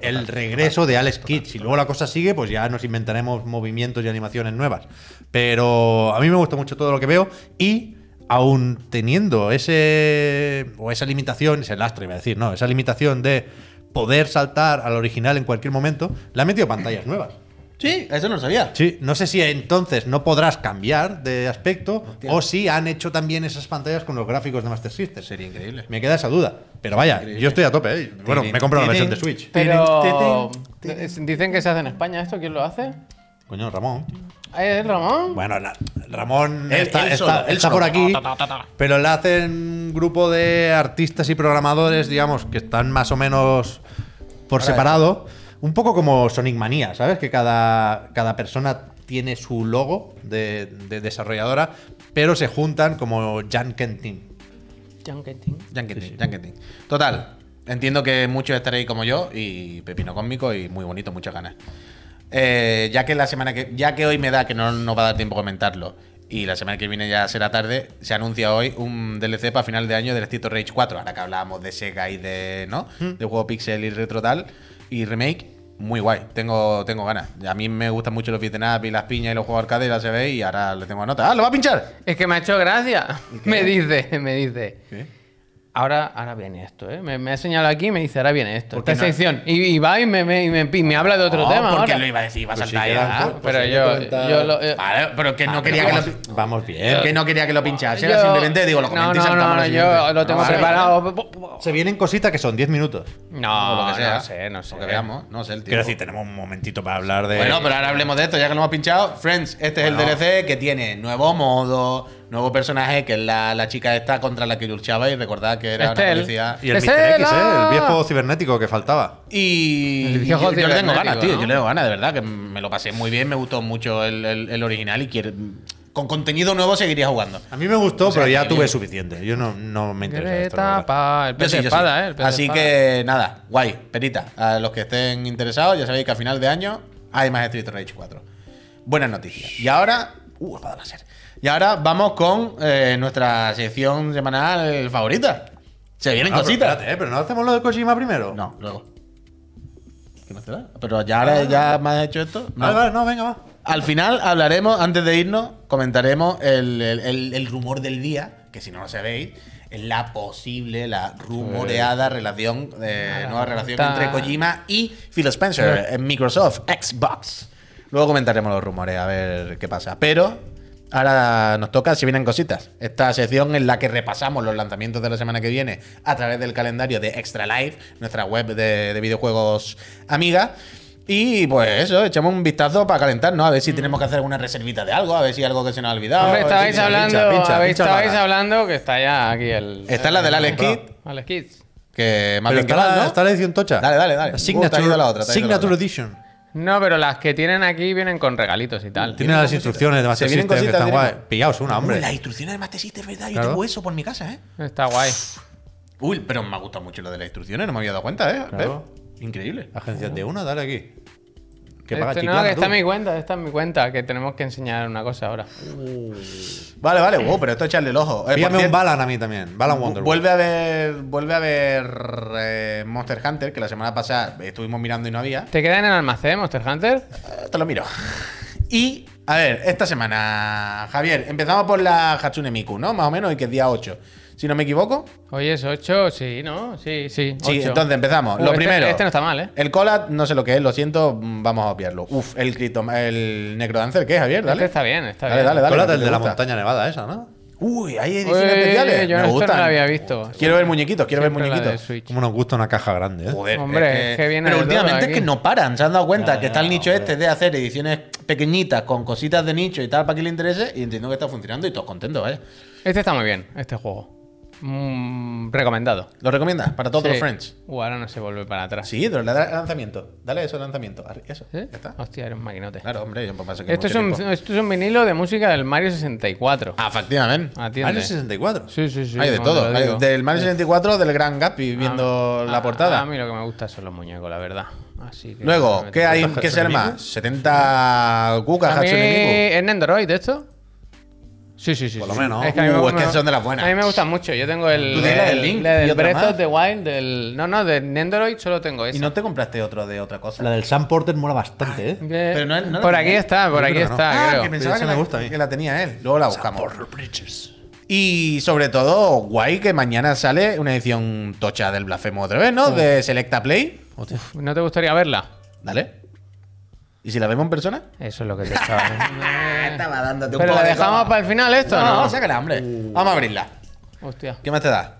el regreso de Alex Kidd. Si luego la cosa sigue, pues ya nos inventaremos movimientos y animaciones nuevas. Pero a mí me gusta mucho todo lo que veo y aún teniendo ese o esa limitación, ese lastre, iba a decir, no, esa limitación de poder saltar al original en cualquier momento, le han metido pantallas nuevas. Sí, eso no sabía. Sí, no sé si entonces no podrás cambiar de aspecto o si han hecho también esas pantallas con los gráficos de Master System. Sería increíble. Me queda esa duda. Pero vaya, yo estoy a tope. ¿eh? Bueno, me compro la versión de Switch. Pero dicen que se hace en España esto, ¿quién lo hace? Coño, Ramón. ¿Eh, ¿Es Ramón? Bueno, Ramón está, por aquí, pero lo hacen un grupo de artistas y programadores, digamos, que están más o menos por separado. Un poco como Sonic Manía, ¿sabes? Que cada, cada persona tiene su logo de, desarrolladora, pero se juntan como Jan Jankentin. Total, entiendo que muchos estaréis como yo y Pepino cómico y muy bonito, muchas ganas. Eh, ya que la semana que ya que hoy me da que no va a dar tiempo a comentarlo y la semana que viene ya será tarde, se anuncia hoy un DLC para final de año del Street Rage 4, ahora que hablábamos de Sega y de, ¿no? Mm. De juego pixel y retro tal y remake muy guay. Tengo, tengo ganas. A mí me gustan mucho los beat'em up y las piñas y los juegos arcade y las ve y ahora le tengo nota. ¡Ah, lo va a pinchar! Es que me ha hecho gracia. Me dice, me dice ahora, ahora viene esto, ¿eh? Me, ha señalado aquí y me dice, ahora viene esto. Esta Y, va y me, me, me, habla de otro no, tema. porque qué lo iba a decir, ¿Iba a pues saltar ya. Pues pero yo. lo, eh, pero que no ah, quería vamos, que lo. Vamos bien. Que no quería que lo pinchase. simplemente digo, lo comento no, y saltamos. No, no, yo lo tengo preparado. Se vienen cositas que son 10 minutos. No, no sé, no sé. que veamos, no sé el Quiero decir, tenemos un momentito para hablar de. Bueno, pero ahora hablemos de esto, ya que lo hemos pinchado. Friends, este es el DLC que tiene nuevo modo nuevo personaje, que es la, chica esta contra la que luchaba y recordaba que era la una Y el Mister X, el viejo cibernético que faltaba. Y, yo, le tengo ganas, tío. Yo le tengo ganas, de verdad, que me lo pasé muy bien, me gustó mucho el, original y con contenido nuevo seguiría jugando. A mí me gustó, pero ya tuve suficiente. Yo no, me interesa. Esto, el Así que nada, guay, perita. A los que estén interesados, ya sabéis que a final de año hay más Street Rage 4. Buenas noticias. Y ahora, uh, a ser y ahora vamos con eh, nuestra sección semanal favorita. Se vienen cositas. espérate, ¿eh? pero no hacemos lo de Kojima primero. No, luego. ¿Qué te Pero ya, ah, ya me has hecho esto. No. no, venga, va. Al final hablaremos, antes de irnos, comentaremos el, rumor del día, que si no lo sabéis, es la posible, la rumoreada relación, eh, ah, nueva relación entre Kojima y Phil Spencer en Microsoft, Xbox. Luego comentaremos los rumores, a ver qué pasa. Pero Ahora nos toca si vienen cositas. Esta sección en la que repasamos los lanzamientos de la semana que viene a través del calendario de Extra Life, nuestra web de, videojuegos amiga. Y pues eso, echamos un vistazo para calentarnos, a ver si mm. tenemos que hacer alguna reservita de algo, a ver si algo que se nos ha olvidado. estabais hablando, que está ya aquí el. Está la del Alex Kid. Alex Kid. Que más bien que la, ¿no? Está la edición tocha. Dale, dale, dale. Signature, la otra, Signature Edition. No, pero las que tienen aquí vienen con regalitos y tal. Tienen las instrucciones de Master System, que están guay. Pillaos una, hombre. las instrucciones de Master System, ¿verdad? Yo tengo eso por mi casa, ¿eh? Está guay. Uy, pero me ha gustado mucho lo de las instrucciones, no me había dado cuenta, ¿eh? Increíble. Agencias de una, dale aquí. Que este, no, que está en mi cuenta, está en mi cuenta, que tenemos que enseñar una cosa ahora. Uh. vale, vale, pero esto echarle el ojo. Eh, un Balan a mí también, Balan Wonder. Vuelve a ver, vuelve a ver eh, Monster Hunter, que la semana pasada estuvimos mirando y no había. ¿Te queda en el almacén Monster Hunter? Eh, te lo miro. Y, a ver, esta semana, Javier, empezamos por la Hatsune Miku, ¿no? Más o menos, y que es día 8 si no me equivoco. Hoy es 8, sí, ¿no? Sí, sí. 8. Sí, entonces empezamos. lo este primero. Este no está mal, ¿eh? El Colat, no sé lo que es, lo siento, vamos a obviarlo. Uf, el, el Necrodancer, ¿qué, es, Javier? Dale. Este está bien, está dale, bien. Dale, dale, Colat, el de la montaña nevada, esa, ¿no? Uy, hay ediciones especiales. Yo me esto no lo había visto. Quiero ver muñequitos, quiero ver muñequitos. Como nos gusta una caja grande, ¿eh? Joder, Hombre, es que, Pero últimamente es que no paran. Se han dado cuenta que está el nicho este de hacer ediciones pequeñitas con cositas de nicho y tal para que le interese. Y entiendo que está funcionando y todos contentos, ¿vale? Este está muy bien, este juego. Mm, recomendado. ¿Lo recomiendas para todos los friends? Uy, uh, ahora no se vuelve para atrás. Sí, pero lanzamiento. Dale eso, lanzamiento. Eso. ¿Eh? Ya está. Hostia, eres un maquinote. Claro, hombre, yo pasa que esto, es un, esto es un vinilo de música del Mario 64. Ah, efectivamente. Mario 64. Sí, sí, sí. Hay de todo. del Mario 64, del Gran y ah, viendo ah, la portada. Ah, a, mí lo que me gusta son los muñecos, la verdad. Así Luego, ¿qué hay que ser más? ¿70 cucas Hatsune Miku? ¿Es Nendoroid esto? Sí, sí, sí. Por lo menos. Es que, a mí uh, me- son de las buenas. A mí me gustan mucho. Yo tengo el. Tú tienes el Link La del Breath of the Wild. Del, no, no, de Nendoroid solo tengo ese. ¿Y no te compraste otro de otra cosa? La del Sam Porter mola bastante, ah, ¿eh? Pero no- por aquí está, por aquí está, ah, creo. que pensaba que, me la, gusta que la tenía él. Luego la buscamos. Y sobre todo, guay que mañana sale una edición tocha del Blasfemo otra vez, ¿no? De Selecta Play. ¿No te gustaría verla? Dale. ¿Y si la vemos en persona? Eso es lo que te estaba Estaba dándote un Pero poco la dejamos para el final esto, ¿no? No, no sácala, hombre. Uh. Vamos a abrirla. Hostia. ¿Qué más te da?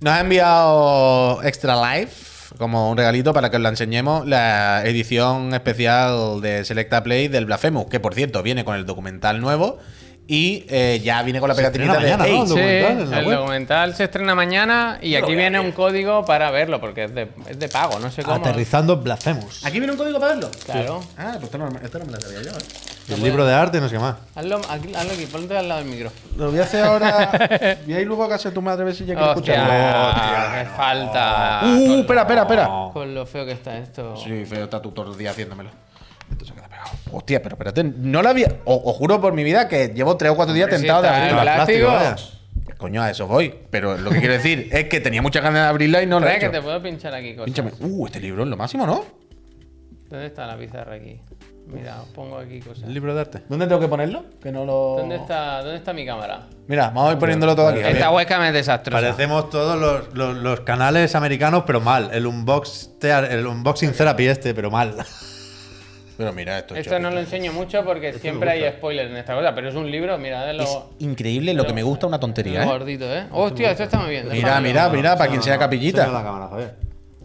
Nos ha enviado Extra Life como un regalito para que os la enseñemos la edición especial de Selecta Play del Blasphemous, que por cierto viene con el documental nuevo y eh, ya viene con la pegatinita de mañana, ¿no? el documental se estrena mañana y aquí viene un código para verlo, porque es de, es de pago, no sé cómo. Aterrizando Blacemos. ¿Aquí viene un código para verlo? Claro. Ah, pues esto no, esto no me lo sabía yo, ¿eh? El libro de arte, no sé qué más. Hazlo, aquí, ponte al lado del micro. Lo voy a hacer ahora. y ahí luego que hace tu madre, a ver si ya que me falta. Uh, espera, espera, espera. Con lo feo que está esto. Sí, feo está tu todo el día haciéndomelo. Esto se Hostia, pero espérate, no la había. Os juro por mi vida que llevo tres o cuatro días tentado de abrir Las plástico. coño, a eso voy. Pero lo que quiero decir es que tenía muchas ganas de abrirla y no la he hecho. que te puedo pinchar aquí cosas. Pinchame. Uh, este libro es lo máximo, ¿no? ¿Dónde está la pizarra aquí? Mira, os pongo aquí cosas. El libro de arte. ¿Dónde tengo que ponerlo? Que no lo. ¿Dónde está, dónde está mi cámara? Mira, vamos a ir poniéndolo todo aquí. Esta me es desastrosa. Parecemos todos los, canales americanos, pero mal. El, el unboxing therapy este, pero mal esto, esto no lo enseño mucho porque siempre hay spoilers en esta cosa, pero es un libro, mira, de lo... Es increíble lo, que me gusta una tontería, ¿eh? Gordito, ¿eh? Hostia, esto está muy bien. Mira, mira, mira, para quien sea capillita.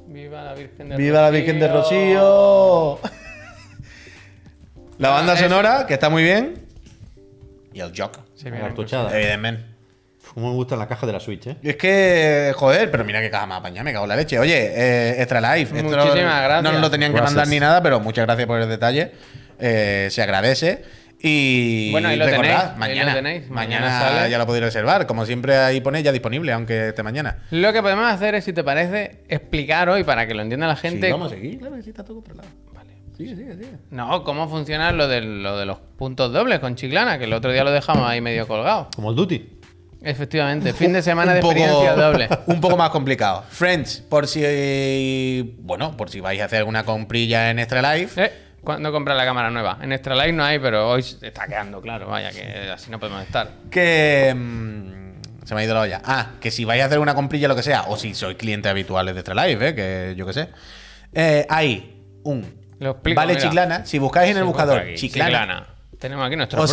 Viva la Virgen de Rocío. Viva la Virgen de Rocío. la banda sonora, que está muy bien. Y el jock. Sí, Evidentemente. Como me gusta la caja de la Switch, ¿eh? Es que, joder, pero mira qué caja más apañada, me cago en la leche. Oye, eh, Extra Life. Muchísimas gracias. No nos lo tenían que mandar ni nada, pero muchas gracias por el detalle. Eh, se agradece. Y bueno, ahí lo, tenéis, mañana, ya lo podéis reservar. Como siempre, ahí pone ya disponible, aunque esté mañana. Lo que podemos hacer es, si te parece, explicar hoy para que lo entienda la gente. vamos a seguir, claro, sí, está todo controlado. Vale. Sigue, sigue, sigue. No, cómo funciona lo de, lo de los puntos dobles con Chiclana, que el otro día lo dejamos ahí medio colgado. Como el Duty. Efectivamente, fin de semana de experiencia doble. Un poco más complicado. Friends, por si. Bueno, por si vais a hacer una comprilla en Extra Life. cuando eh, ¿Cuándo comprar la cámara nueva? En Extra Life no hay, pero hoy está quedando claro, vaya, que así no podemos estar. Que. Mm, se me ha ido la olla. Ah, que si vais a hacer una comprilla, lo que sea, o si sois clientes habituales de Extra Life, eh, que yo qué sé. Eh, hay un. vale Chiclana. Si buscáis en el buscador Chiclana tenemos aquí nuestros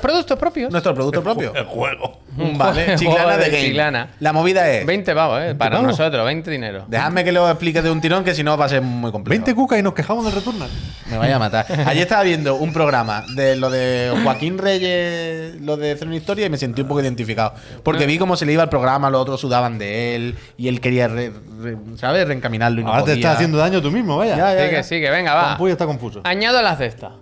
productos propios nuestros productos propios. Nuestro el juego. Vale, chiclana de, game. La movida es. 20 pavos, ¿eh? para nosotros, 20 dinero. déjame que lo explique de un tirón, que si no va a ser muy complejo 20 cucas y nos quejamos del retorno Me vaya a matar. Ayer estaba viendo un programa de lo de Joaquín Reyes, lo de Cero Historia, y me sentí un poco identificado. Porque ah. vi cómo se le iba el programa, los otros sudaban de él, y él quería, ¿sabes?, reencaminarlo. Ahora te estás haciendo daño tú mismo, vaya. sí, que sí, que venga, va. está confuso. Añado la cesta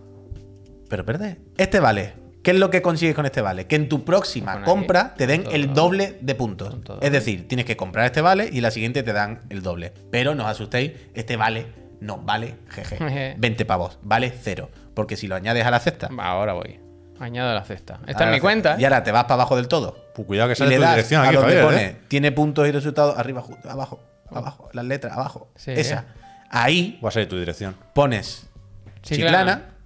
pero verde, este vale. ¿Qué es lo que consigues con este vale? Que en tu próxima compra te den el doble de puntos. Es decir, tienes que comprar este vale y la siguiente te dan el doble. Pero no os asustéis, este vale no vale, jeje. 20 pavos, vale cero. Porque si lo añades a la cesta. ahora voy. Añado a la cesta. Esta es mi cuenta. Y ¿eh? ahora te vas para abajo del todo. cuidado que sale dirección aquí, ¿eh? tiene puntos y resultados arriba, abajo, oh. abajo, las letras, abajo. Esa. Ahí. Va a ser tu dirección. Pones Chiclana. Chiclana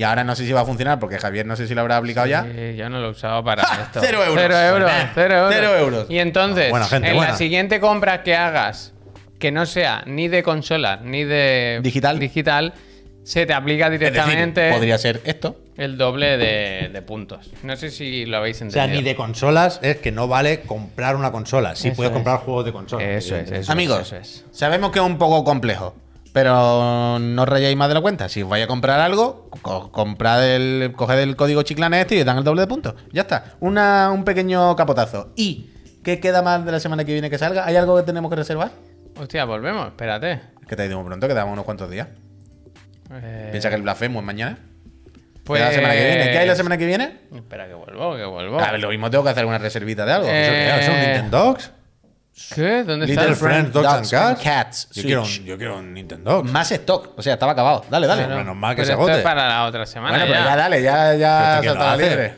y ahora no sé si va a funcionar porque Javier no sé si lo habrá aplicado sí, ya. Yo no lo he usado para esto. cero euros. Cero euros, cero euros. Y entonces, en la siguiente compra que hagas, que no sea ni de consola ni de digital, digital se te aplica directamente. podría ser esto. El doble de, puntos. No sé si lo habéis entendido. O sea, ni de consolas es que no vale comprar una consola. Sí puedes comprar juegos de consola. Eso es. Amigos, sabemos que es un poco complejo. Pero no rayáis más de la cuenta. Si os vais a comprar algo, el, coged el código chiclana este y os dan el doble de puntos. Ya está. un pequeño capotazo. ¿Y qué queda más de la semana que viene que salga? ¿Hay algo que tenemos que reservar? Hostia, volvemos. Espérate. Es Que te digo muy pronto, quedamos unos cuantos días. Eh, ¿Piensas que el blasfemo es mañana. Pues... La semana que viene. ¿Qué hay la pues, semana que viene? Espera que vuelvo, que vuelvo. A lo mismo tengo que hacer una reservita de algo. ¿Son eh, Nintendo Dogs? ¿Qué? ¿Dónde Little Friends, Dogs, and Cats. yo, quiero un, Nintendo. Más stock. O sea, estaba acabado. Dale, dale. Bueno, menos mal que se agote. para la otra semana. Bueno, ya. pero ya dale, ya, ya está libre.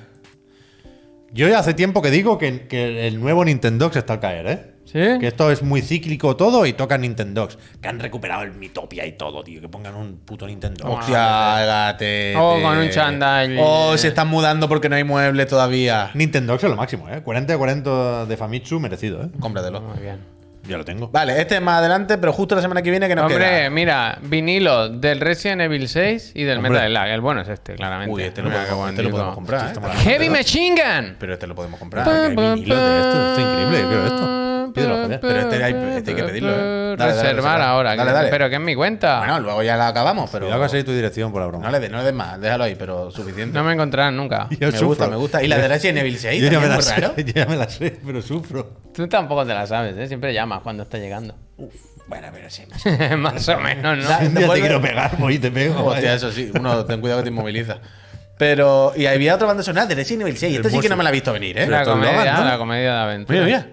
Yo ya hace tiempo que digo que, que el nuevo Nintendo se está al caer, ¿eh? Que esto es muy cíclico todo y toca Nintendox. Que han recuperado el Mitopia y todo, tío. Que pongan un puto Nintendo. Ah, o con un chandal. O oh, oh, se están mudando porque no hay muebles todavía. Nintendox es lo máximo, ¿eh? 40 40 de Famitsu merecido, ¿eh? Cómpratelo. Muy bien. Ya lo tengo. Vale, este es más adelante, pero justo la semana que viene que nos Hombre, mira, vinilo del Resident Evil 6 y del Metal Lag. El bueno es este, claramente. Uy, este, lo, podemos, este comprar. ¿eh? Heavy Machine Gun. Pero este lo podemos comprar. vinilo de esto. es increíble, creo esto. Pero este, este, hay, que pedirlo, ¿eh? Reservar ahora. Dale, dale. Pero que es mi cuenta. Bueno, luego ya la acabamos, pero... tu dirección por la broma. No le, des, no le más, déjalo ahí, pero suficiente. No me encontrarán nunca. me gusta, me gusta. Y la de Resident Evil 6 yo ya me la sé, raro. Yo ya me la sé, pero sufro. Tú tampoco te la sabes, ¿eh? Siempre llamas cuando está llegando. Uf. Bueno, pero sí, más, o menos, ¿no? Un te quiero pegar, voy y te pego. Hostia, eso sí. Uno, ten cuidado que te inmoviliza. Pero. Y había otra banda sonora de Resident Evil 6. Esta sí que no me la he visto venir, ¿eh? La comedia, la comedia de aventura. mira.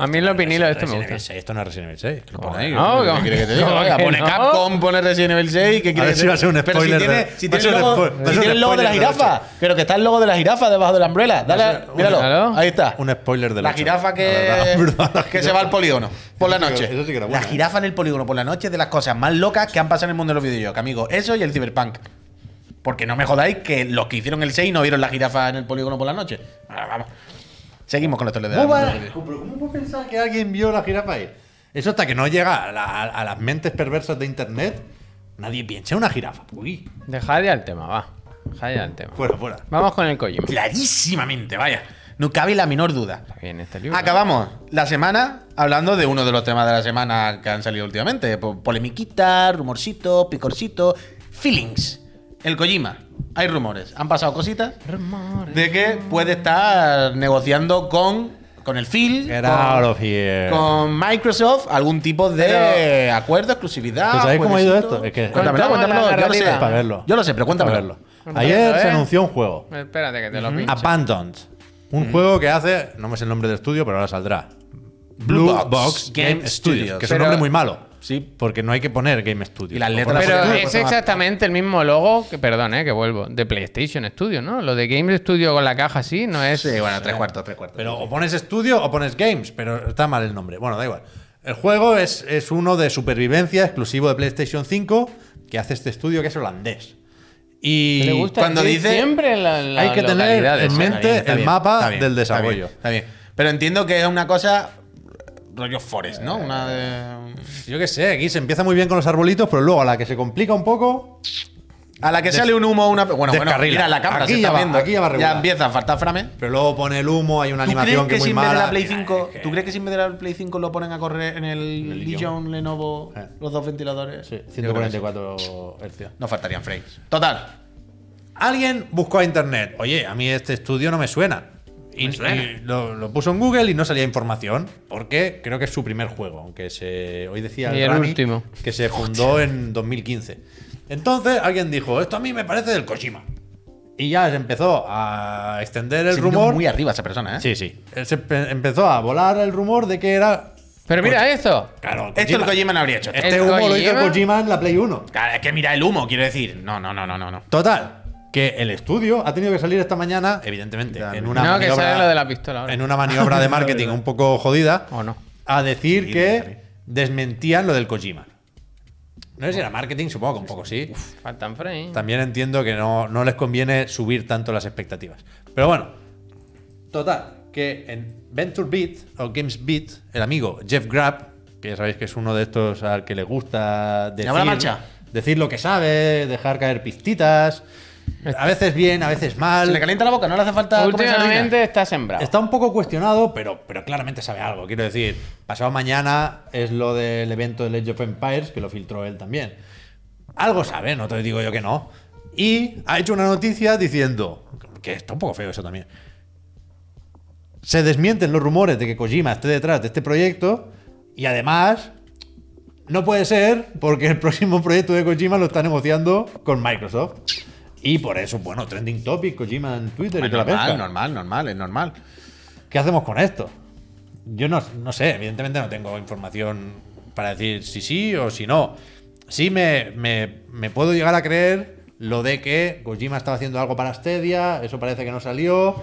A mí lo de esto me gusta. Esto no es Resident Evil 6. pone ahí. No, ¿Qué quiere que te diga? Pone Capcom, pone Resident Evil 6. ¿Qué quiere decir? si va a ser un spoiler. Si tiene el logo de la jirafa. Pero que está el logo de la jirafa debajo de la umbrella. Dale, míralo. Ahí está. Un spoiler de la jirafa que se va al polígono por la noche. La jirafa en el polígono por la noche es de las cosas más locas que han pasado en el mundo de los videojuegos, amigo. Eso y el Cyberpunk. Porque no me jodáis que los que hicieron el 6 no vieron la jirafa en el polígono por la noche. vamos. Seguimos con la historia de la... ¿Cómo puedo pensar que alguien vio la jirafa ahí? Eso hasta que no llega a, las mentes perversas de internet, nadie piensa en una jirafa. Uy. Dejad ya el tema, va. Deja ya el tema. Fuera, fuera. Vamos con el Kojima. Clarísimamente, vaya. No cabe la menor duda. Bien, este Acabamos la semana hablando de uno de los temas de la semana que han salido últimamente. Polemiquita, rumorcito, picorcito, feelings. El Kojima hay rumores, han pasado cositas de que puede estar negociando con con el Phil, con, Microsoft, algún tipo de acuerdo, exclusividad. ¿Sabéis cómo ha ido esto? Es que cuéntamelo, cuéntamelo, yo lo sé. Yo sé, pero cuéntamelo. Ayer se anunció un juego. Espérate que te lo Abandoned. Un juego que hace, no me sé el nombre del estudio, pero ahora saldrá. Blue, Box, Game, Studios, que es un nombre muy malo sí, porque no hay que poner Game Studio. Pero es exactamente el mismo logo, perdón, eh, que vuelvo, de PlayStation Studio, ¿no? Lo de Game Studio con la caja así no es... Sí, bueno, tres cuartos, tres cuartos. Pero o pones Studio o pones Games, pero está mal el nombre. Bueno, da igual. El juego es, uno de supervivencia exclusivo de PlayStation 5 que hace este estudio que es holandés. Y gusta cuando dice siempre hay que tener en mente el mapa del desarrollo. Está bien, Pero entiendo que es una cosa rollo forest, ¿no? Una de... Yo qué sé, aquí se empieza muy bien con los arbolitos, pero luego a la que se complica un poco. A la que sale un humo, una. Bueno, bueno, mira la cámara, se está viendo. aquí ya empieza a faltar frame. Pero luego pone el humo, hay una animación que es muy la Play 5, ¿Tú crees que si en la Play 5 lo ponen a correr en el, Legion, Lenovo, eh. los dos ventiladores? Sí, 144 Hz No faltarían frames. Total. Alguien buscó a internet. Oye, a mí este estudio no me suena. Pues lo, puso en Google y no salía información, porque creo que es su primer juego, aunque se, hoy decía el, último. que se fundó en 2015. Entonces alguien dijo, esto a mí me parece del Kojima. Y ya se empezó a extender el rumor. Muy arriba esa persona, ¿eh? Sí, sí. Eh, se empezó a volar el rumor de que era pero mira eso esto. Claro, esto el Kojima no habría hecho. Este humo lo hizo Kojima en la Play 1. Claro, es que mira el humo, quiero decir. No, no, no, no, no. Total que el estudio ha tenido que salir esta mañana, evidentemente, en una, maniobra, de la pistola en una maniobra de marketing un poco jodida, ¿O no? a decir que desmentían lo del Kojima. No sé si era marketing, supongo que un poco sí. También entiendo que no, les conviene subir tanto las expectativas. Pero bueno, total, que en Venture Beat o Games Beat, el amigo Jeff Grapp, que ya sabéis que es uno de estos al que le gusta decir, decir lo que sabe, dejar caer pistitas. A veces bien, a veces mal. Se le calienta la boca, no le hace falta. Últimamente está sembrado. Está un poco cuestionado, pero, pero claramente sabe algo. Quiero decir, pasado mañana es lo del evento de Age of Empires, que lo filtró él también. Algo sabe, no te digo yo que no. Y ha hecho una noticia diciendo. Que está un poco feo eso también. Se desmienten los rumores de que Kojima esté detrás de este proyecto. Y además, no puede ser porque el próximo proyecto de Kojima lo está negociando con Microsoft. Y por eso, bueno, trending topic, Kojima en Twitter normal, Normal, normal, es normal. ¿Qué hacemos con esto? Yo no, no sé, evidentemente no tengo información para decir si sí o si no. Sí me, me puedo llegar a creer lo de que Kojima estaba haciendo algo para Astedia, eso parece que no salió.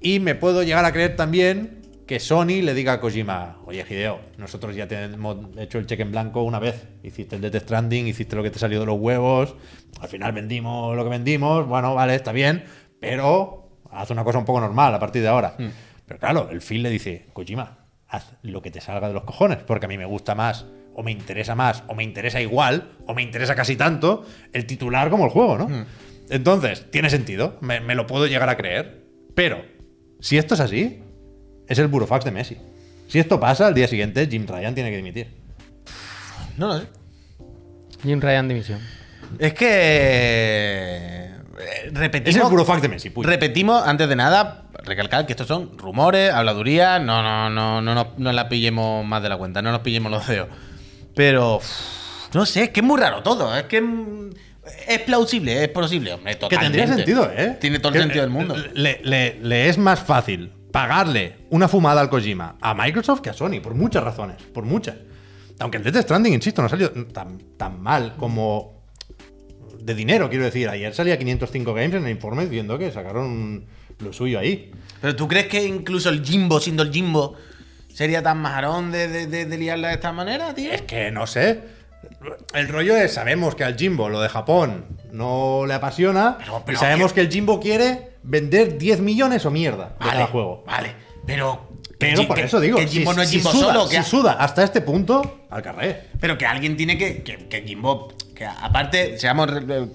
Y me puedo llegar a creer también que Sony le diga a Kojima, oye Gideo... nosotros ya tenemos hecho el cheque en blanco una vez, hiciste el Death Stranding, hiciste lo que te salió de los huevos, al final vendimos lo que vendimos, bueno, vale, está bien, pero haz una cosa un poco normal a partir de ahora. Hmm. Pero claro, el Phil le dice, Kojima, haz lo que te salga de los cojones, porque a mí me gusta más, o me interesa más, o me interesa igual, o me interesa casi tanto el titular como el juego, ¿no? Hmm. Entonces, tiene sentido, me lo puedo llegar a creer, pero si esto es así, es el burofax de Messi. Si esto pasa, al día siguiente Jim Ryan tiene que dimitir. No lo sé. Jim Ryan dimisión. Es que. Eh, repetimos. Es el burofax de Messi. Repetimos, antes de nada, recalcar que estos son rumores, habladurías. No, no, no, no, no, la pillemos más de la cuenta. No nos pillemos los dedos. Pero. No sé, es que es muy raro todo. Es que. Es plausible, es posible, Que tendría sentido, ¿eh? Tiene todo el sentido del mundo. le es más fácil pagarle una fumada al Kojima a Microsoft que a Sony, por muchas razones, por muchas. Aunque el Death Stranding, insisto, no salió tan, tan mal como de dinero, quiero decir. Ayer salía 505 Games en el informe diciendo que sacaron lo suyo ahí. Pero ¿tú crees que incluso el Jimbo, siendo el Jimbo, sería tan marrón de, de, de, de liarla de esta manera, tío? Es que no sé. El rollo es, sabemos que al Jimbo, lo de Japón, no le apasiona. Pero, sabemos que el Jimbo quiere vender 10 millones o mierda de juego. Vale, pero. Pero por eso digo, Jimbo no es Jimbo solo, que... si suda hasta este punto, pero que alguien tiene que. Que, Jimbo. Que aparte, seamos. Eh,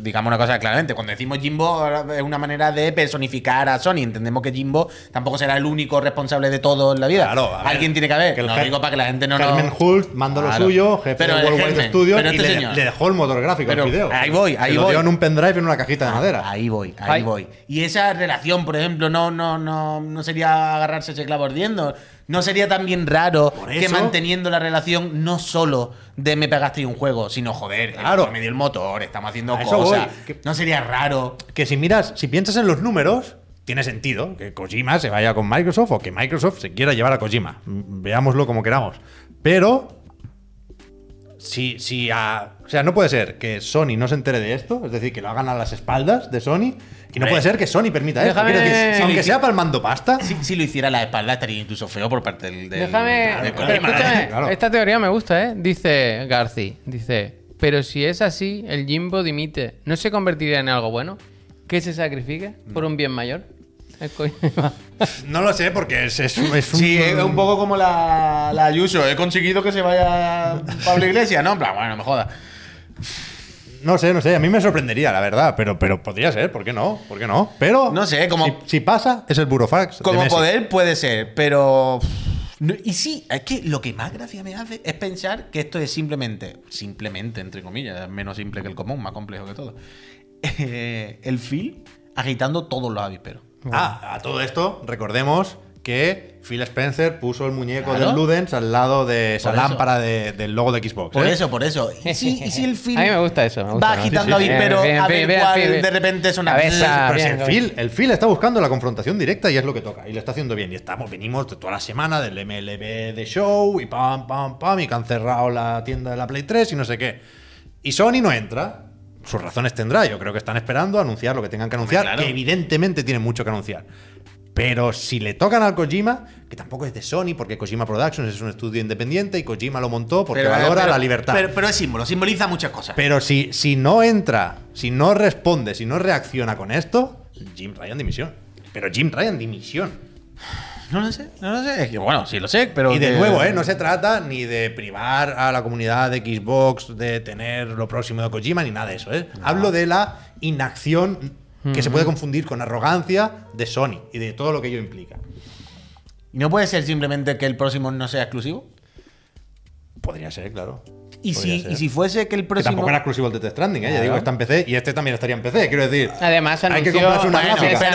digamos una cosa claramente. Cuando decimos Jimbo es una manera de personificar a Sony. Entendemos que Jimbo tampoco será el único responsable de todo en la vida. alguien tiene que haber. Que para que la gente no Carmen Hult mandó lo suyo, jefe pero de Studios. y este Le, dejó el motor gráfico el video. Ahí voy, ahí voy. Lo dio en un pendrive en una cajita de ah, madera. Ahí voy, ahí, voy. Y esa relación, por ejemplo, no, no, no, no sería agarrarse ese clavo ardiendo. ¿No sería también raro que manteniendo la relación no solo de me pegaste un juego, sino joder, claro. me dio el motor, estamos haciendo cosas? ¿No sería raro? Que si miras, si piensas en los números, tiene sentido que Kojima se vaya con Microsoft o que Microsoft se quiera llevar a Kojima. Veámoslo como queramos. Pero si, si a, o sea, no puede ser que Sony no se entere de esto, es decir, que lo hagan a las espaldas de Sony, y no puede ser que Sony permita Déjame- si aunque sea palmando pasta, Si, lo hiciera a la espalda, estaría incluso feo por parte del. Déjame. Esta teoría me gusta, ¿eh? Dice Garci. Dice. Pero si es así, el Jimbo dimite. ¿No se convertiría en algo bueno? ¿Que se sacrifique por un bien mayor? No lo sé, porque es, un. poco como la, la Ayuso. He conseguido que se vaya Pablo Iglesias, ¿no? bueno, me joda. No sé, no sé. A mí me sorprendería, la verdad. Pero, pero podría ser, ¿por qué no? ¿Por qué no? Pero. No sé, como. Si, pasa, es el burofax. Como poder puede ser, pero. y sí, es que lo que más gracia me hace es pensar que esto es simplemente, simplemente, entre comillas, menos simple que el común, más complejo que todo. Eh, el Phil agitando todos los avisperos. Ah, a todo esto, recordemos que Phil Spencer puso el muñeco de Ludens al lado de esa lámpara del logo de Xbox. Por ¿eh? eso, por eso. ¿Y si, el Phil. me gusta eso. va agitando pero a ver cuál de repente es una. pero el, Phil, el Phil está buscando la confrontación directa y es lo que toca. Y lo está haciendo bien. Y estamos, venimos toda la semana del MLB de Show y pam, pam, pam. Y que han cerrado la tienda de la Play 3 y no sé qué. Y Sony no entra sus razones tendrá. Yo creo que están esperando anunciar lo que tengan que anunciar, que evidentemente tienen mucho que anunciar. Pero si le tocan al Kojima, que tampoco es de Sony, porque Kojima Productions es un estudio independiente y Kojima lo montó porque valora la libertad. Pero, pero, es símbolo, simboliza muchas cosas. Pero si, si no entra, si no responde, si no reacciona con esto, Jim Ryan dimisión. Pero Jim Ryan dimisión. No lo sé, no lo sé. Es que, bueno, sí lo sé, pero. Y de nuevo, ¿eh? No se trata ni de privar a la comunidad de Xbox de tener lo próximo de Kojima ni nada de eso, ¿eh? Hablo de la inacción que se puede confundir con arrogancia de Sony y de todo lo que ello implica. ¿Y no puede ser simplemente que el próximo no sea exclusivo? Podría ser, claro. Y si, fuese que el próximo. tampoco era exclusivo el de Stranding, ¿eh? ya digo, está en PC y este también estaría en PC, quiero decir. Además, se anunció,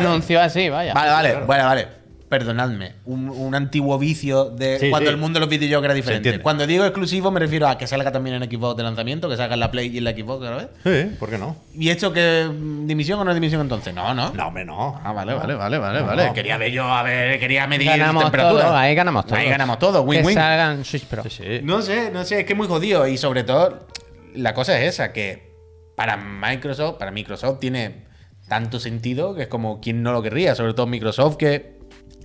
anunció así, vaya. Vale, vale, vale perdonadme, un, antiguo vicio de cuando el mundo de los videojuegos era diferente. Cuando digo exclusivo me refiero a que salga también en Xbox de lanzamiento, que salga en la Play y en la Xbox, vez. Sí, ¿por qué no? ¿Y esto que dimisión o no dimisión entonces? No, no. No, hombre, no. Ah, vale, vale, vale, vale, vale. Quería ver yo, a ver, quería medir ganamos temperatura. ahí ganamos todo. Ahí ganamos todo, win Que salgan Switch Pro. Sí, no sé, no sé, es que es muy jodido y sobre todo la cosa es esa que para Microsoft, para Microsoft tiene tanto sentido que es como quien no lo querría, sobre todo Microsoft que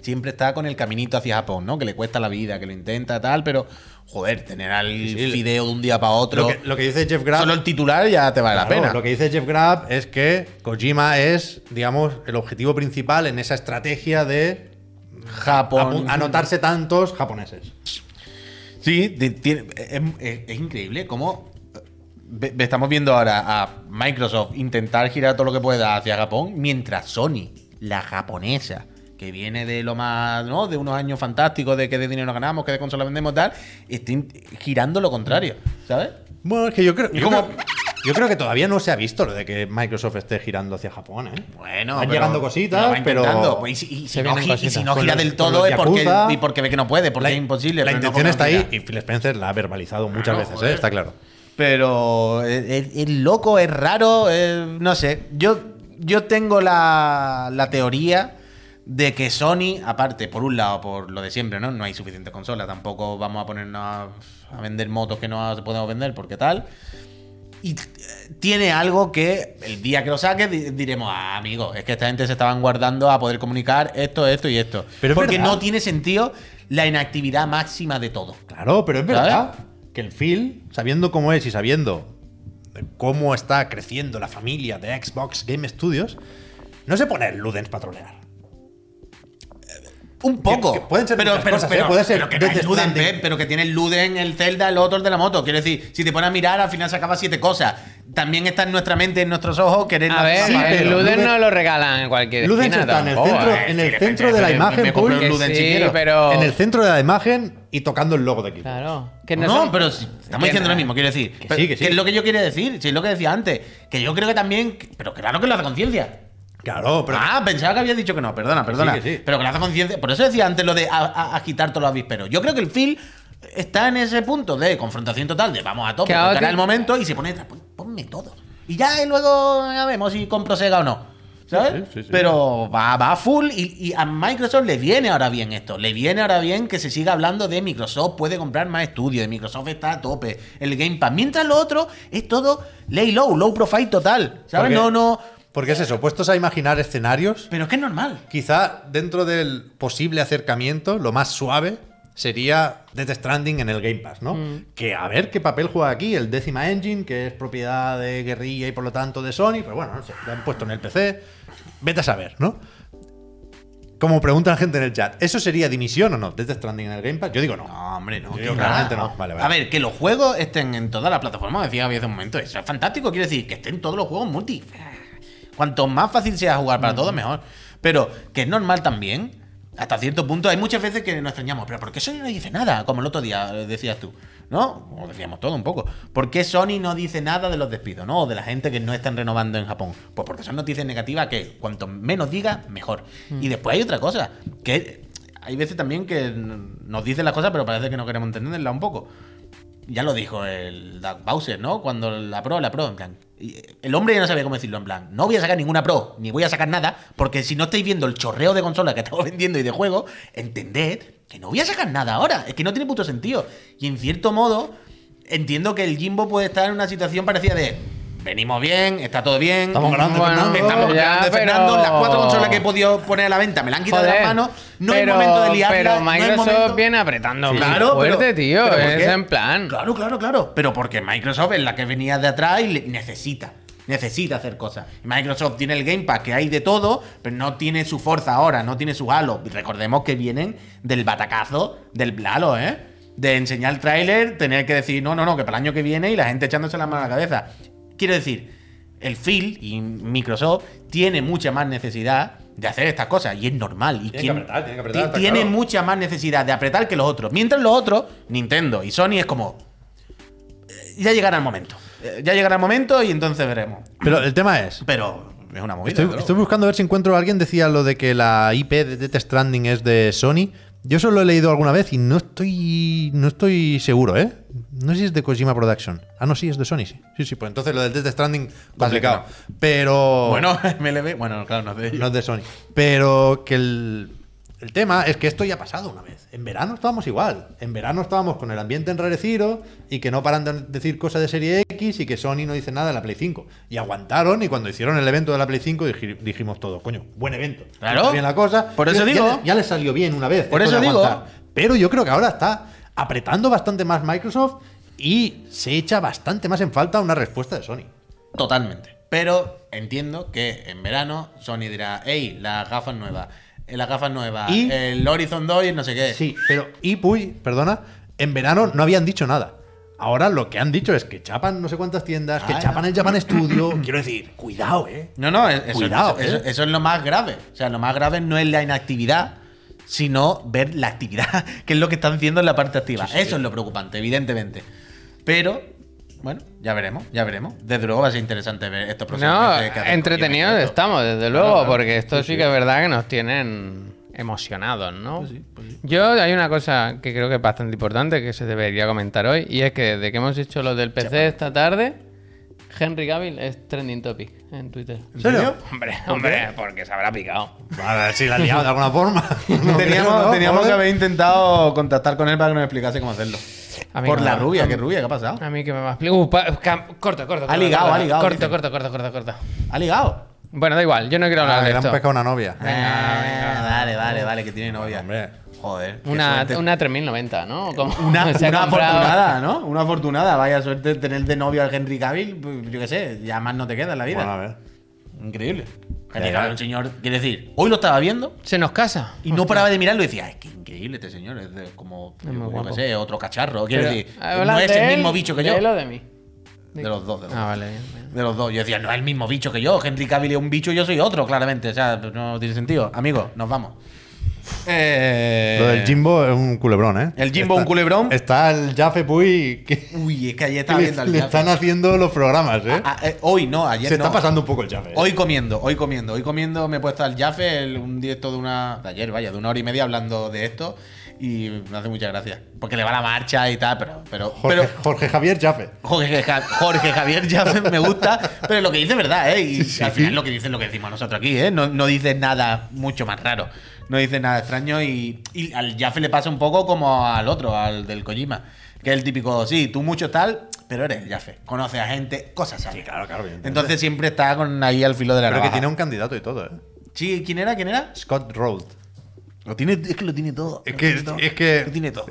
siempre está con el caminito hacia Japón, ¿no? Que le cuesta la vida, que lo intenta, tal, pero joder, tener al fideo de un día para otro. Lo que, dice Jeff Grab. Solo el titular ya te vale la pena. Lo que dice Jeff Grab es que Kojima es, digamos, el objetivo principal en esa estrategia de Japón. anotarse tantos japoneses. Sí, es, increíble cómo estamos viendo ahora a Microsoft intentar girar todo lo que pueda hacia Japón, mientras Sony, la japonesa, que viene de lo más, ¿no? De unos años fantásticos, de que de dinero ganamos, que de consola vendemos, tal, estoy girando lo contrario, ¿sabes? Bueno, es que yo creo. Yo, que todavía no se ha visto lo de que Microsoft esté girando hacia Japón, ¿eh? Bueno, van llegando cositas, pero. Pues, y, si no, gira del todo es porque, y porque ve que no puede, porque es imposible. La intención está ahí y Phil Spencer la ha verbalizado muchas veces, ¿eh? Está claro. Pero es, loco, es raro, no sé. Yo, yo tengo la, la teoría de que Sony, aparte, por un lado, por lo de siempre, ¿no? No hay suficiente consola, tampoco vamos a ponernos a, vender motos que no podemos vender, porque tal. Y eh, tiene algo que el día que lo saque diremos, ah, amigo, es que esta gente se estaban guardando a poder comunicar esto, esto y esto. porque no tiene sentido la inactividad máxima de todo. Claro, pero es verdad que el Phil, sabiendo cómo es y sabiendo cómo está creciendo la familia de Xbox Game Studios, no se pone el Ludens para un poco. pueden ser pero, pero, ¿eh? Puede ser pero que tiene Luden, pero que tiene Luden, el Zelda, el otros de la moto. Quiero decir, si te pones a mirar, al final se acaba siete cosas. También está en nuestra mente, en nuestros ojos, querer A ver, el Luden, no lo regalan en cualquier Luden está en el centro, ¿eh? en el centro de la imagen. pero... En el centro de la imagen y tocando el logo de aquí. Claro. no, pero estamos diciendo lo mismo, quiero decir. Que, es lo que yo quiero decir, si es lo que decía antes. Que yo creo que también. Pero claro que lo hace conciencia. Claro, pero. Ah, pensaba que había dicho que no, perdona, perdona. Pero que la conciencia. Por eso decía antes lo de agitar todos los avisperos. Yo creo que el Phil está en ese punto de confrontación total, de vamos a tope, el momento y se pone, ponme todo. Y ya eh, luego vemos si compro Sega o no. ¿Sabes? Pero va, va full y, a Microsoft le viene ahora bien esto. Le viene ahora bien que se siga hablando de Microsoft puede comprar más estudios, de Microsoft está a tope, el Game Pass. Mientras lo otro es todo lay low, low profile total. ¿Sabes? No, no. Porque es eso, puestos a imaginar escenarios. Pero que es normal. Quizá dentro del posible acercamiento, lo más suave sería Death Stranding en el Game Pass, ¿no? Mm. Que a ver qué papel juega aquí el Décima Engine, que es propiedad de Guerrilla y por lo tanto de Sony, pero bueno, no sé, lo han puesto en el PC. Vete a saber, ¿no? Como pregunta la gente en el chat, ¿eso sería dimisión o no? ¿Death Stranding en el Game Pass? Yo digo no. No, hombre, no. Yo digo claramente no. A ver, que los juegos estén en toda la plataforma, decía había hace un momento. Eso es fantástico. quiere decir, que estén todos los juegos multi. Cuanto más fácil sea jugar para todos, mejor. Pero que es normal también. Hasta cierto punto, hay muchas veces que nos extrañamos, pero ¿por qué Sony no dice nada? Como el otro día eh, decías tú, ¿no? O decíamos todo un poco. ¿Por qué Sony no dice nada de los despidos, ¿no? O de la gente que no están renovando en Japón. Pues porque son noticias negativas que cuanto menos diga, mejor. Mm. Y después hay otra cosa, que hay veces también que nos dicen las cosas, pero parece que no queremos entenderlas un poco ya lo dijo el Doug Bowser, ¿no? Cuando la pro, la pro, en plan. El hombre ya no sabía cómo decirlo, en plan. No voy a sacar ninguna pro, ni voy a sacar nada, porque si no estáis viendo el chorreo de consolas que estamos vendiendo y de juego, entended que no voy a sacar nada ahora. Es que no tiene puto sentido. Y en cierto modo, entiendo que el Jimbo puede estar en una situación parecida de venimos bien, está todo bien. Estamos ganando, Fernando. Estamos Fernando. Las cuatro consolas que he podido poner a la venta me la han quitado de las manos. No es momento de liarla. Pero Microsoft viene apretando claro, fuerte, tío. es en plan. Claro, claro, claro. Pero porque Microsoft es la que venía de atrás y necesita. Necesita hacer cosas. Microsoft tiene el Game Pass, que hay de todo, pero no tiene su fuerza ahora, no tiene su halo. Recordemos que vienen del batacazo del Blalo, ¿eh? de enseñar el tráiler, tener que decir, no, no, no, que para el año que viene y la gente echándose la mano a la cabeza. Quiero decir, el Phil y Microsoft tiene mucha más necesidad de hacer estas cosas y es normal. Y tiene que apretar, tiene que apretar. mucha más necesidad de apretar que los otros. Mientras los otros, Nintendo y Sony es como. Eh, ya llegará el momento. Eh, ya llegará el momento y entonces veremos. Pero el tema es. Pero es una movida. Estoy, buscando a ver si encuentro. a Alguien decía lo de que la IP de Death Stranding es de Sony. Yo solo lo he leído alguna vez y no estoy. No estoy seguro, ¿eh? No sé si es de Kojima Production. Ah, no, sí, es de Sony, sí. Sí, sí, pues entonces lo del Death Stranding, complicado. Pero. Bueno, MLB, bueno, claro, no es de No es de Sony. Pero que el, el, tema es que esto ya ha pasado una vez. En verano estábamos igual. En verano estábamos con el ambiente enrarecido y que no paran de decir cosas de serie X y que Sony no dice nada de la Play 5. Y aguantaron y cuando hicieron el evento de la Play 5 dijimos todo, coño, buen evento. Claro. bien la cosa. Por eso ya, digo. Ya, les salió bien una vez. Por eso digo. Pero yo creo que ahora está apretando bastante más Microsoft y se echa bastante más en falta una respuesta de Sony. Totalmente. Pero entiendo que en verano Sony dirá, hey, las gafas nuevas, eh, las gafas nuevas, y, el Horizon 2 y no sé qué. Sí, pero y Puy, perdona, en verano no habían dicho nada. Ahora lo que han dicho es que chapan no sé cuántas tiendas, que ah, chapan el Japan Studio. Quiero decir, cuidado, ¿eh? No, no, e- eso, cuidado, eh. eso, es lo más grave. O sea, lo más grave no es la inactividad, sino ver la actividad, que es lo que están haciendo en la parte activa. Eso es lo preocupante, evidentemente. Pero, bueno, ya veremos, ya veremos. Desde luego va a ser interesante ver estos procesos. No, entretenidos estamos, desde luego, porque esto sí, que es verdad que nos tienen emocionados, ¿no? Pues pues Yo hay una cosa que creo que es bastante importante que se debería comentar hoy, y es que desde que hemos hecho lo del PC esta tarde, Henry Cavill es trending topic en Twitter. ¿En serio? Hombre, hombre, porque se habrá picado. Vale, si la ha liado de alguna forma. teníamos teníamos que haber intentado contactar con él para que nos explicase cómo hacerlo. Por la rubia, qué rubia, ¿qué ha pasado? A mí que me va a explicar. Uh, corto, corto, corto. Ha ligado, ha ligado. Corto, corto, corto, corto, corto. Ha ligado. Bueno, da igual, yo no quiero ah, hablar de esto. Le han pescado una novia. Ah, vale, vale, vale, que tiene novia. Hombre. Joder. Una, una 3090, ¿no? una, una afortunada, ¿no? Una afortunada. Vaya suerte tener de novio al Henry Cavill. Pues, yo qué sé, ya más no te queda en la vida. a ver. Increíble. Henry un señor. Quiere decir, hoy lo estaba viendo. Se nos casa. Y no paraba de mirarlo y decía, es que increíble este señor. Es como, qué sé, otro cacharro. Quiere decir, no es el mismo bicho que yo. de los dos, de ah, Vale, De los dos. Yo decía, no es el mismo bicho que yo. Henry Cavill es un bicho y yo soy otro, claramente. O sea, no tiene sentido. Amigo, nos vamos. Eh, Lo del Jimbo es un culebrón, ¿eh? El Jimbo un culebrón. Está el Jafe Puy que... Uy, es que ayer está viendo al Le están haciendo los programas, ¿eh? Ah, ah, ¿eh? hoy no, ayer Se está pasando un poco el Jafe. ¿eh? Hoy comiendo, hoy comiendo, hoy comiendo me he puesto al Jaffe un directo de una. de ayer, vaya, de una hora y media hablando de esto. Y me hace mucha gracia. Porque le va la marcha y tal, pero. pero, Jorge, Javier Jafe. Jorge, Javier Jaffe me gusta, pero lo que dice es verdad, ¿eh? Y al final lo que dice es lo que decimos nosotros aquí, ¿eh? No, no dice nada mucho más raro no dice nada extraño y, al Jaffe le pasa un poco como al otro, al del Kojima, que es el típico, sí, tú mucho tal, pero eres el Jaffe, Conoce a gente, cosas así. Sí, claro, claro. Entonces siempre está con ahí al filo de la Pero que tiene un candidato y todo, ¿eh? Sí, ¿quién era? ¿Quién era? Scott Road. Lo tiene, es que lo tiene todo. Es que, es que, lo tiene todo.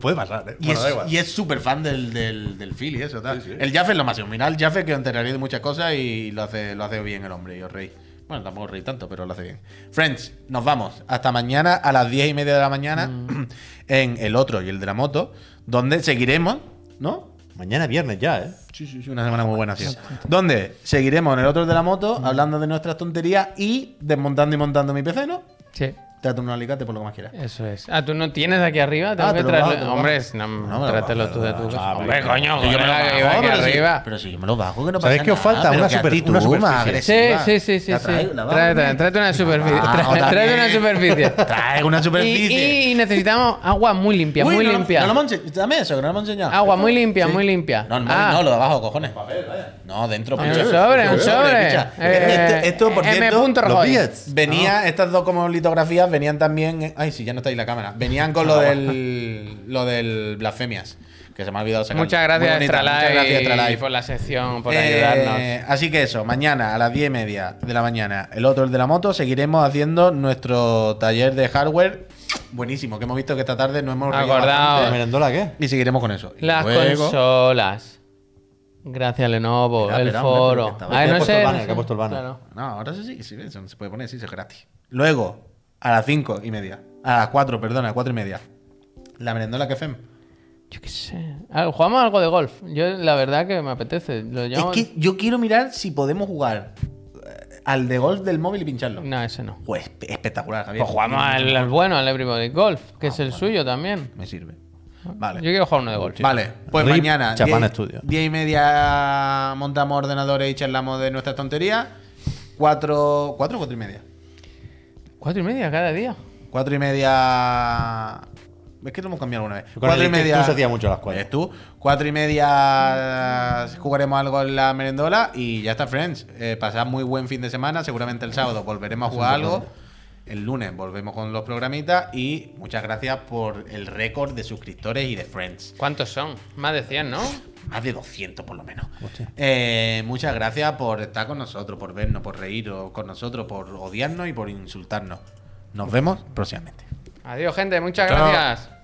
puede pasar, ¿eh? Y es súper fan del, del, del eso tal. El Jaffe es lo más... nominal el Jaffe que enteraría de muchas cosas y lo hace, lo hace bien el hombre, yo rey. Bueno, tampoco reí tanto, pero lo hace bien. Friends, nos vamos. Hasta mañana a las 10 y media de la mañana mm. en el otro y el de la moto, donde seguiremos, ¿no? Mañana viernes ya, ¿eh? Sí, sí, sí, una semana muy buena, sí. Donde seguiremos en el otro de la moto, hablando de nuestras tonterías y desmontando y montando mi PC, ¿no? Sí. Trata un alicate por lo que más quieras. Eso es. Ah, tú no tienes aquí arriba. te Bajo, ah, Hombre, trátelo tú de tu casa. Hombre, coño, yo me lo bajo, pero, arriba. pero si yo me lo bajo, que no pasa ¿Sabes qué os falta? Una, superficie una superficie. Sí, sí, sí. sí, sí. Tráete una ah, superficie. Tráete una superficie. Trae una superficie. Y necesitamos agua muy limpia, muy limpia. No lo Dame eso, que no lo hemos enseñado. Agua muy limpia, muy limpia. No, no, ah. lo de abajo, cojones. No, dentro. Un sobre, un sobre. Eh, esto, por cierto, venía estas dos como litografías venían también. Ay, sí, ya no está ahí la cámara. Venían con lo ah, del. lo del Blasfemias. Que se me ha olvidado Muchas gracias, por la sección, por eh, ayudarnos. Así que eso, mañana a las 10 y media de la mañana, el otro, el de la moto, seguiremos haciendo nuestro taller de hardware buenísimo, que hemos visto que esta tarde no hemos acordado. qué? Y seguiremos con eso. Las consolas. Gracias, Lenovo, el foro. no sé. Banner, Claro. no, ahora sí, sí, se puede poner, sí, es gratis. Luego, a las cinco y media. A las cuatro, perdón, a las cuatro y media. La merendola que fem. Yo qué sé. Ah, jugamos algo de golf. Yo la verdad que me apetece. Es que yo quiero mirar si podemos jugar eh, al de golf del móvil y pincharlo. No, ese no. Pues espectacular, Javier. Pues jugamos al, bueno, al Everybody Golf, que ah, es el suyo también. Me sirve. Ah, vale. Yo quiero jugar uno de golf. Vale, pues mañana. Chapán Estudio. 10 y media montamos ordenadores y charlamos de nuestras tonterías. cuatro cuatro o y media. ¿Cuatro y media cada día? Cuatro y media. Es que lo hemos cambiado alguna vez. cuatro y media. se hacía mucho las cuatro. Es tú? Cuatro y media eh, jugaremos algo en la merendola y ya está, friends. Eh, pasad muy buen fin de semana. Seguramente el sábado volveremos a jugar algo. El lunes volvemos con los programitas y muchas gracias por el récord de suscriptores y de friends. ¿Cuántos son? Más de 100, ¿no? más de 200 por lo menos. Eh, muchas gracias por estar con nosotros, por vernos, por reír con nosotros, por odiarnos y por insultarnos. Nos vemos próximamente. Adiós, gente. Muchas gracias.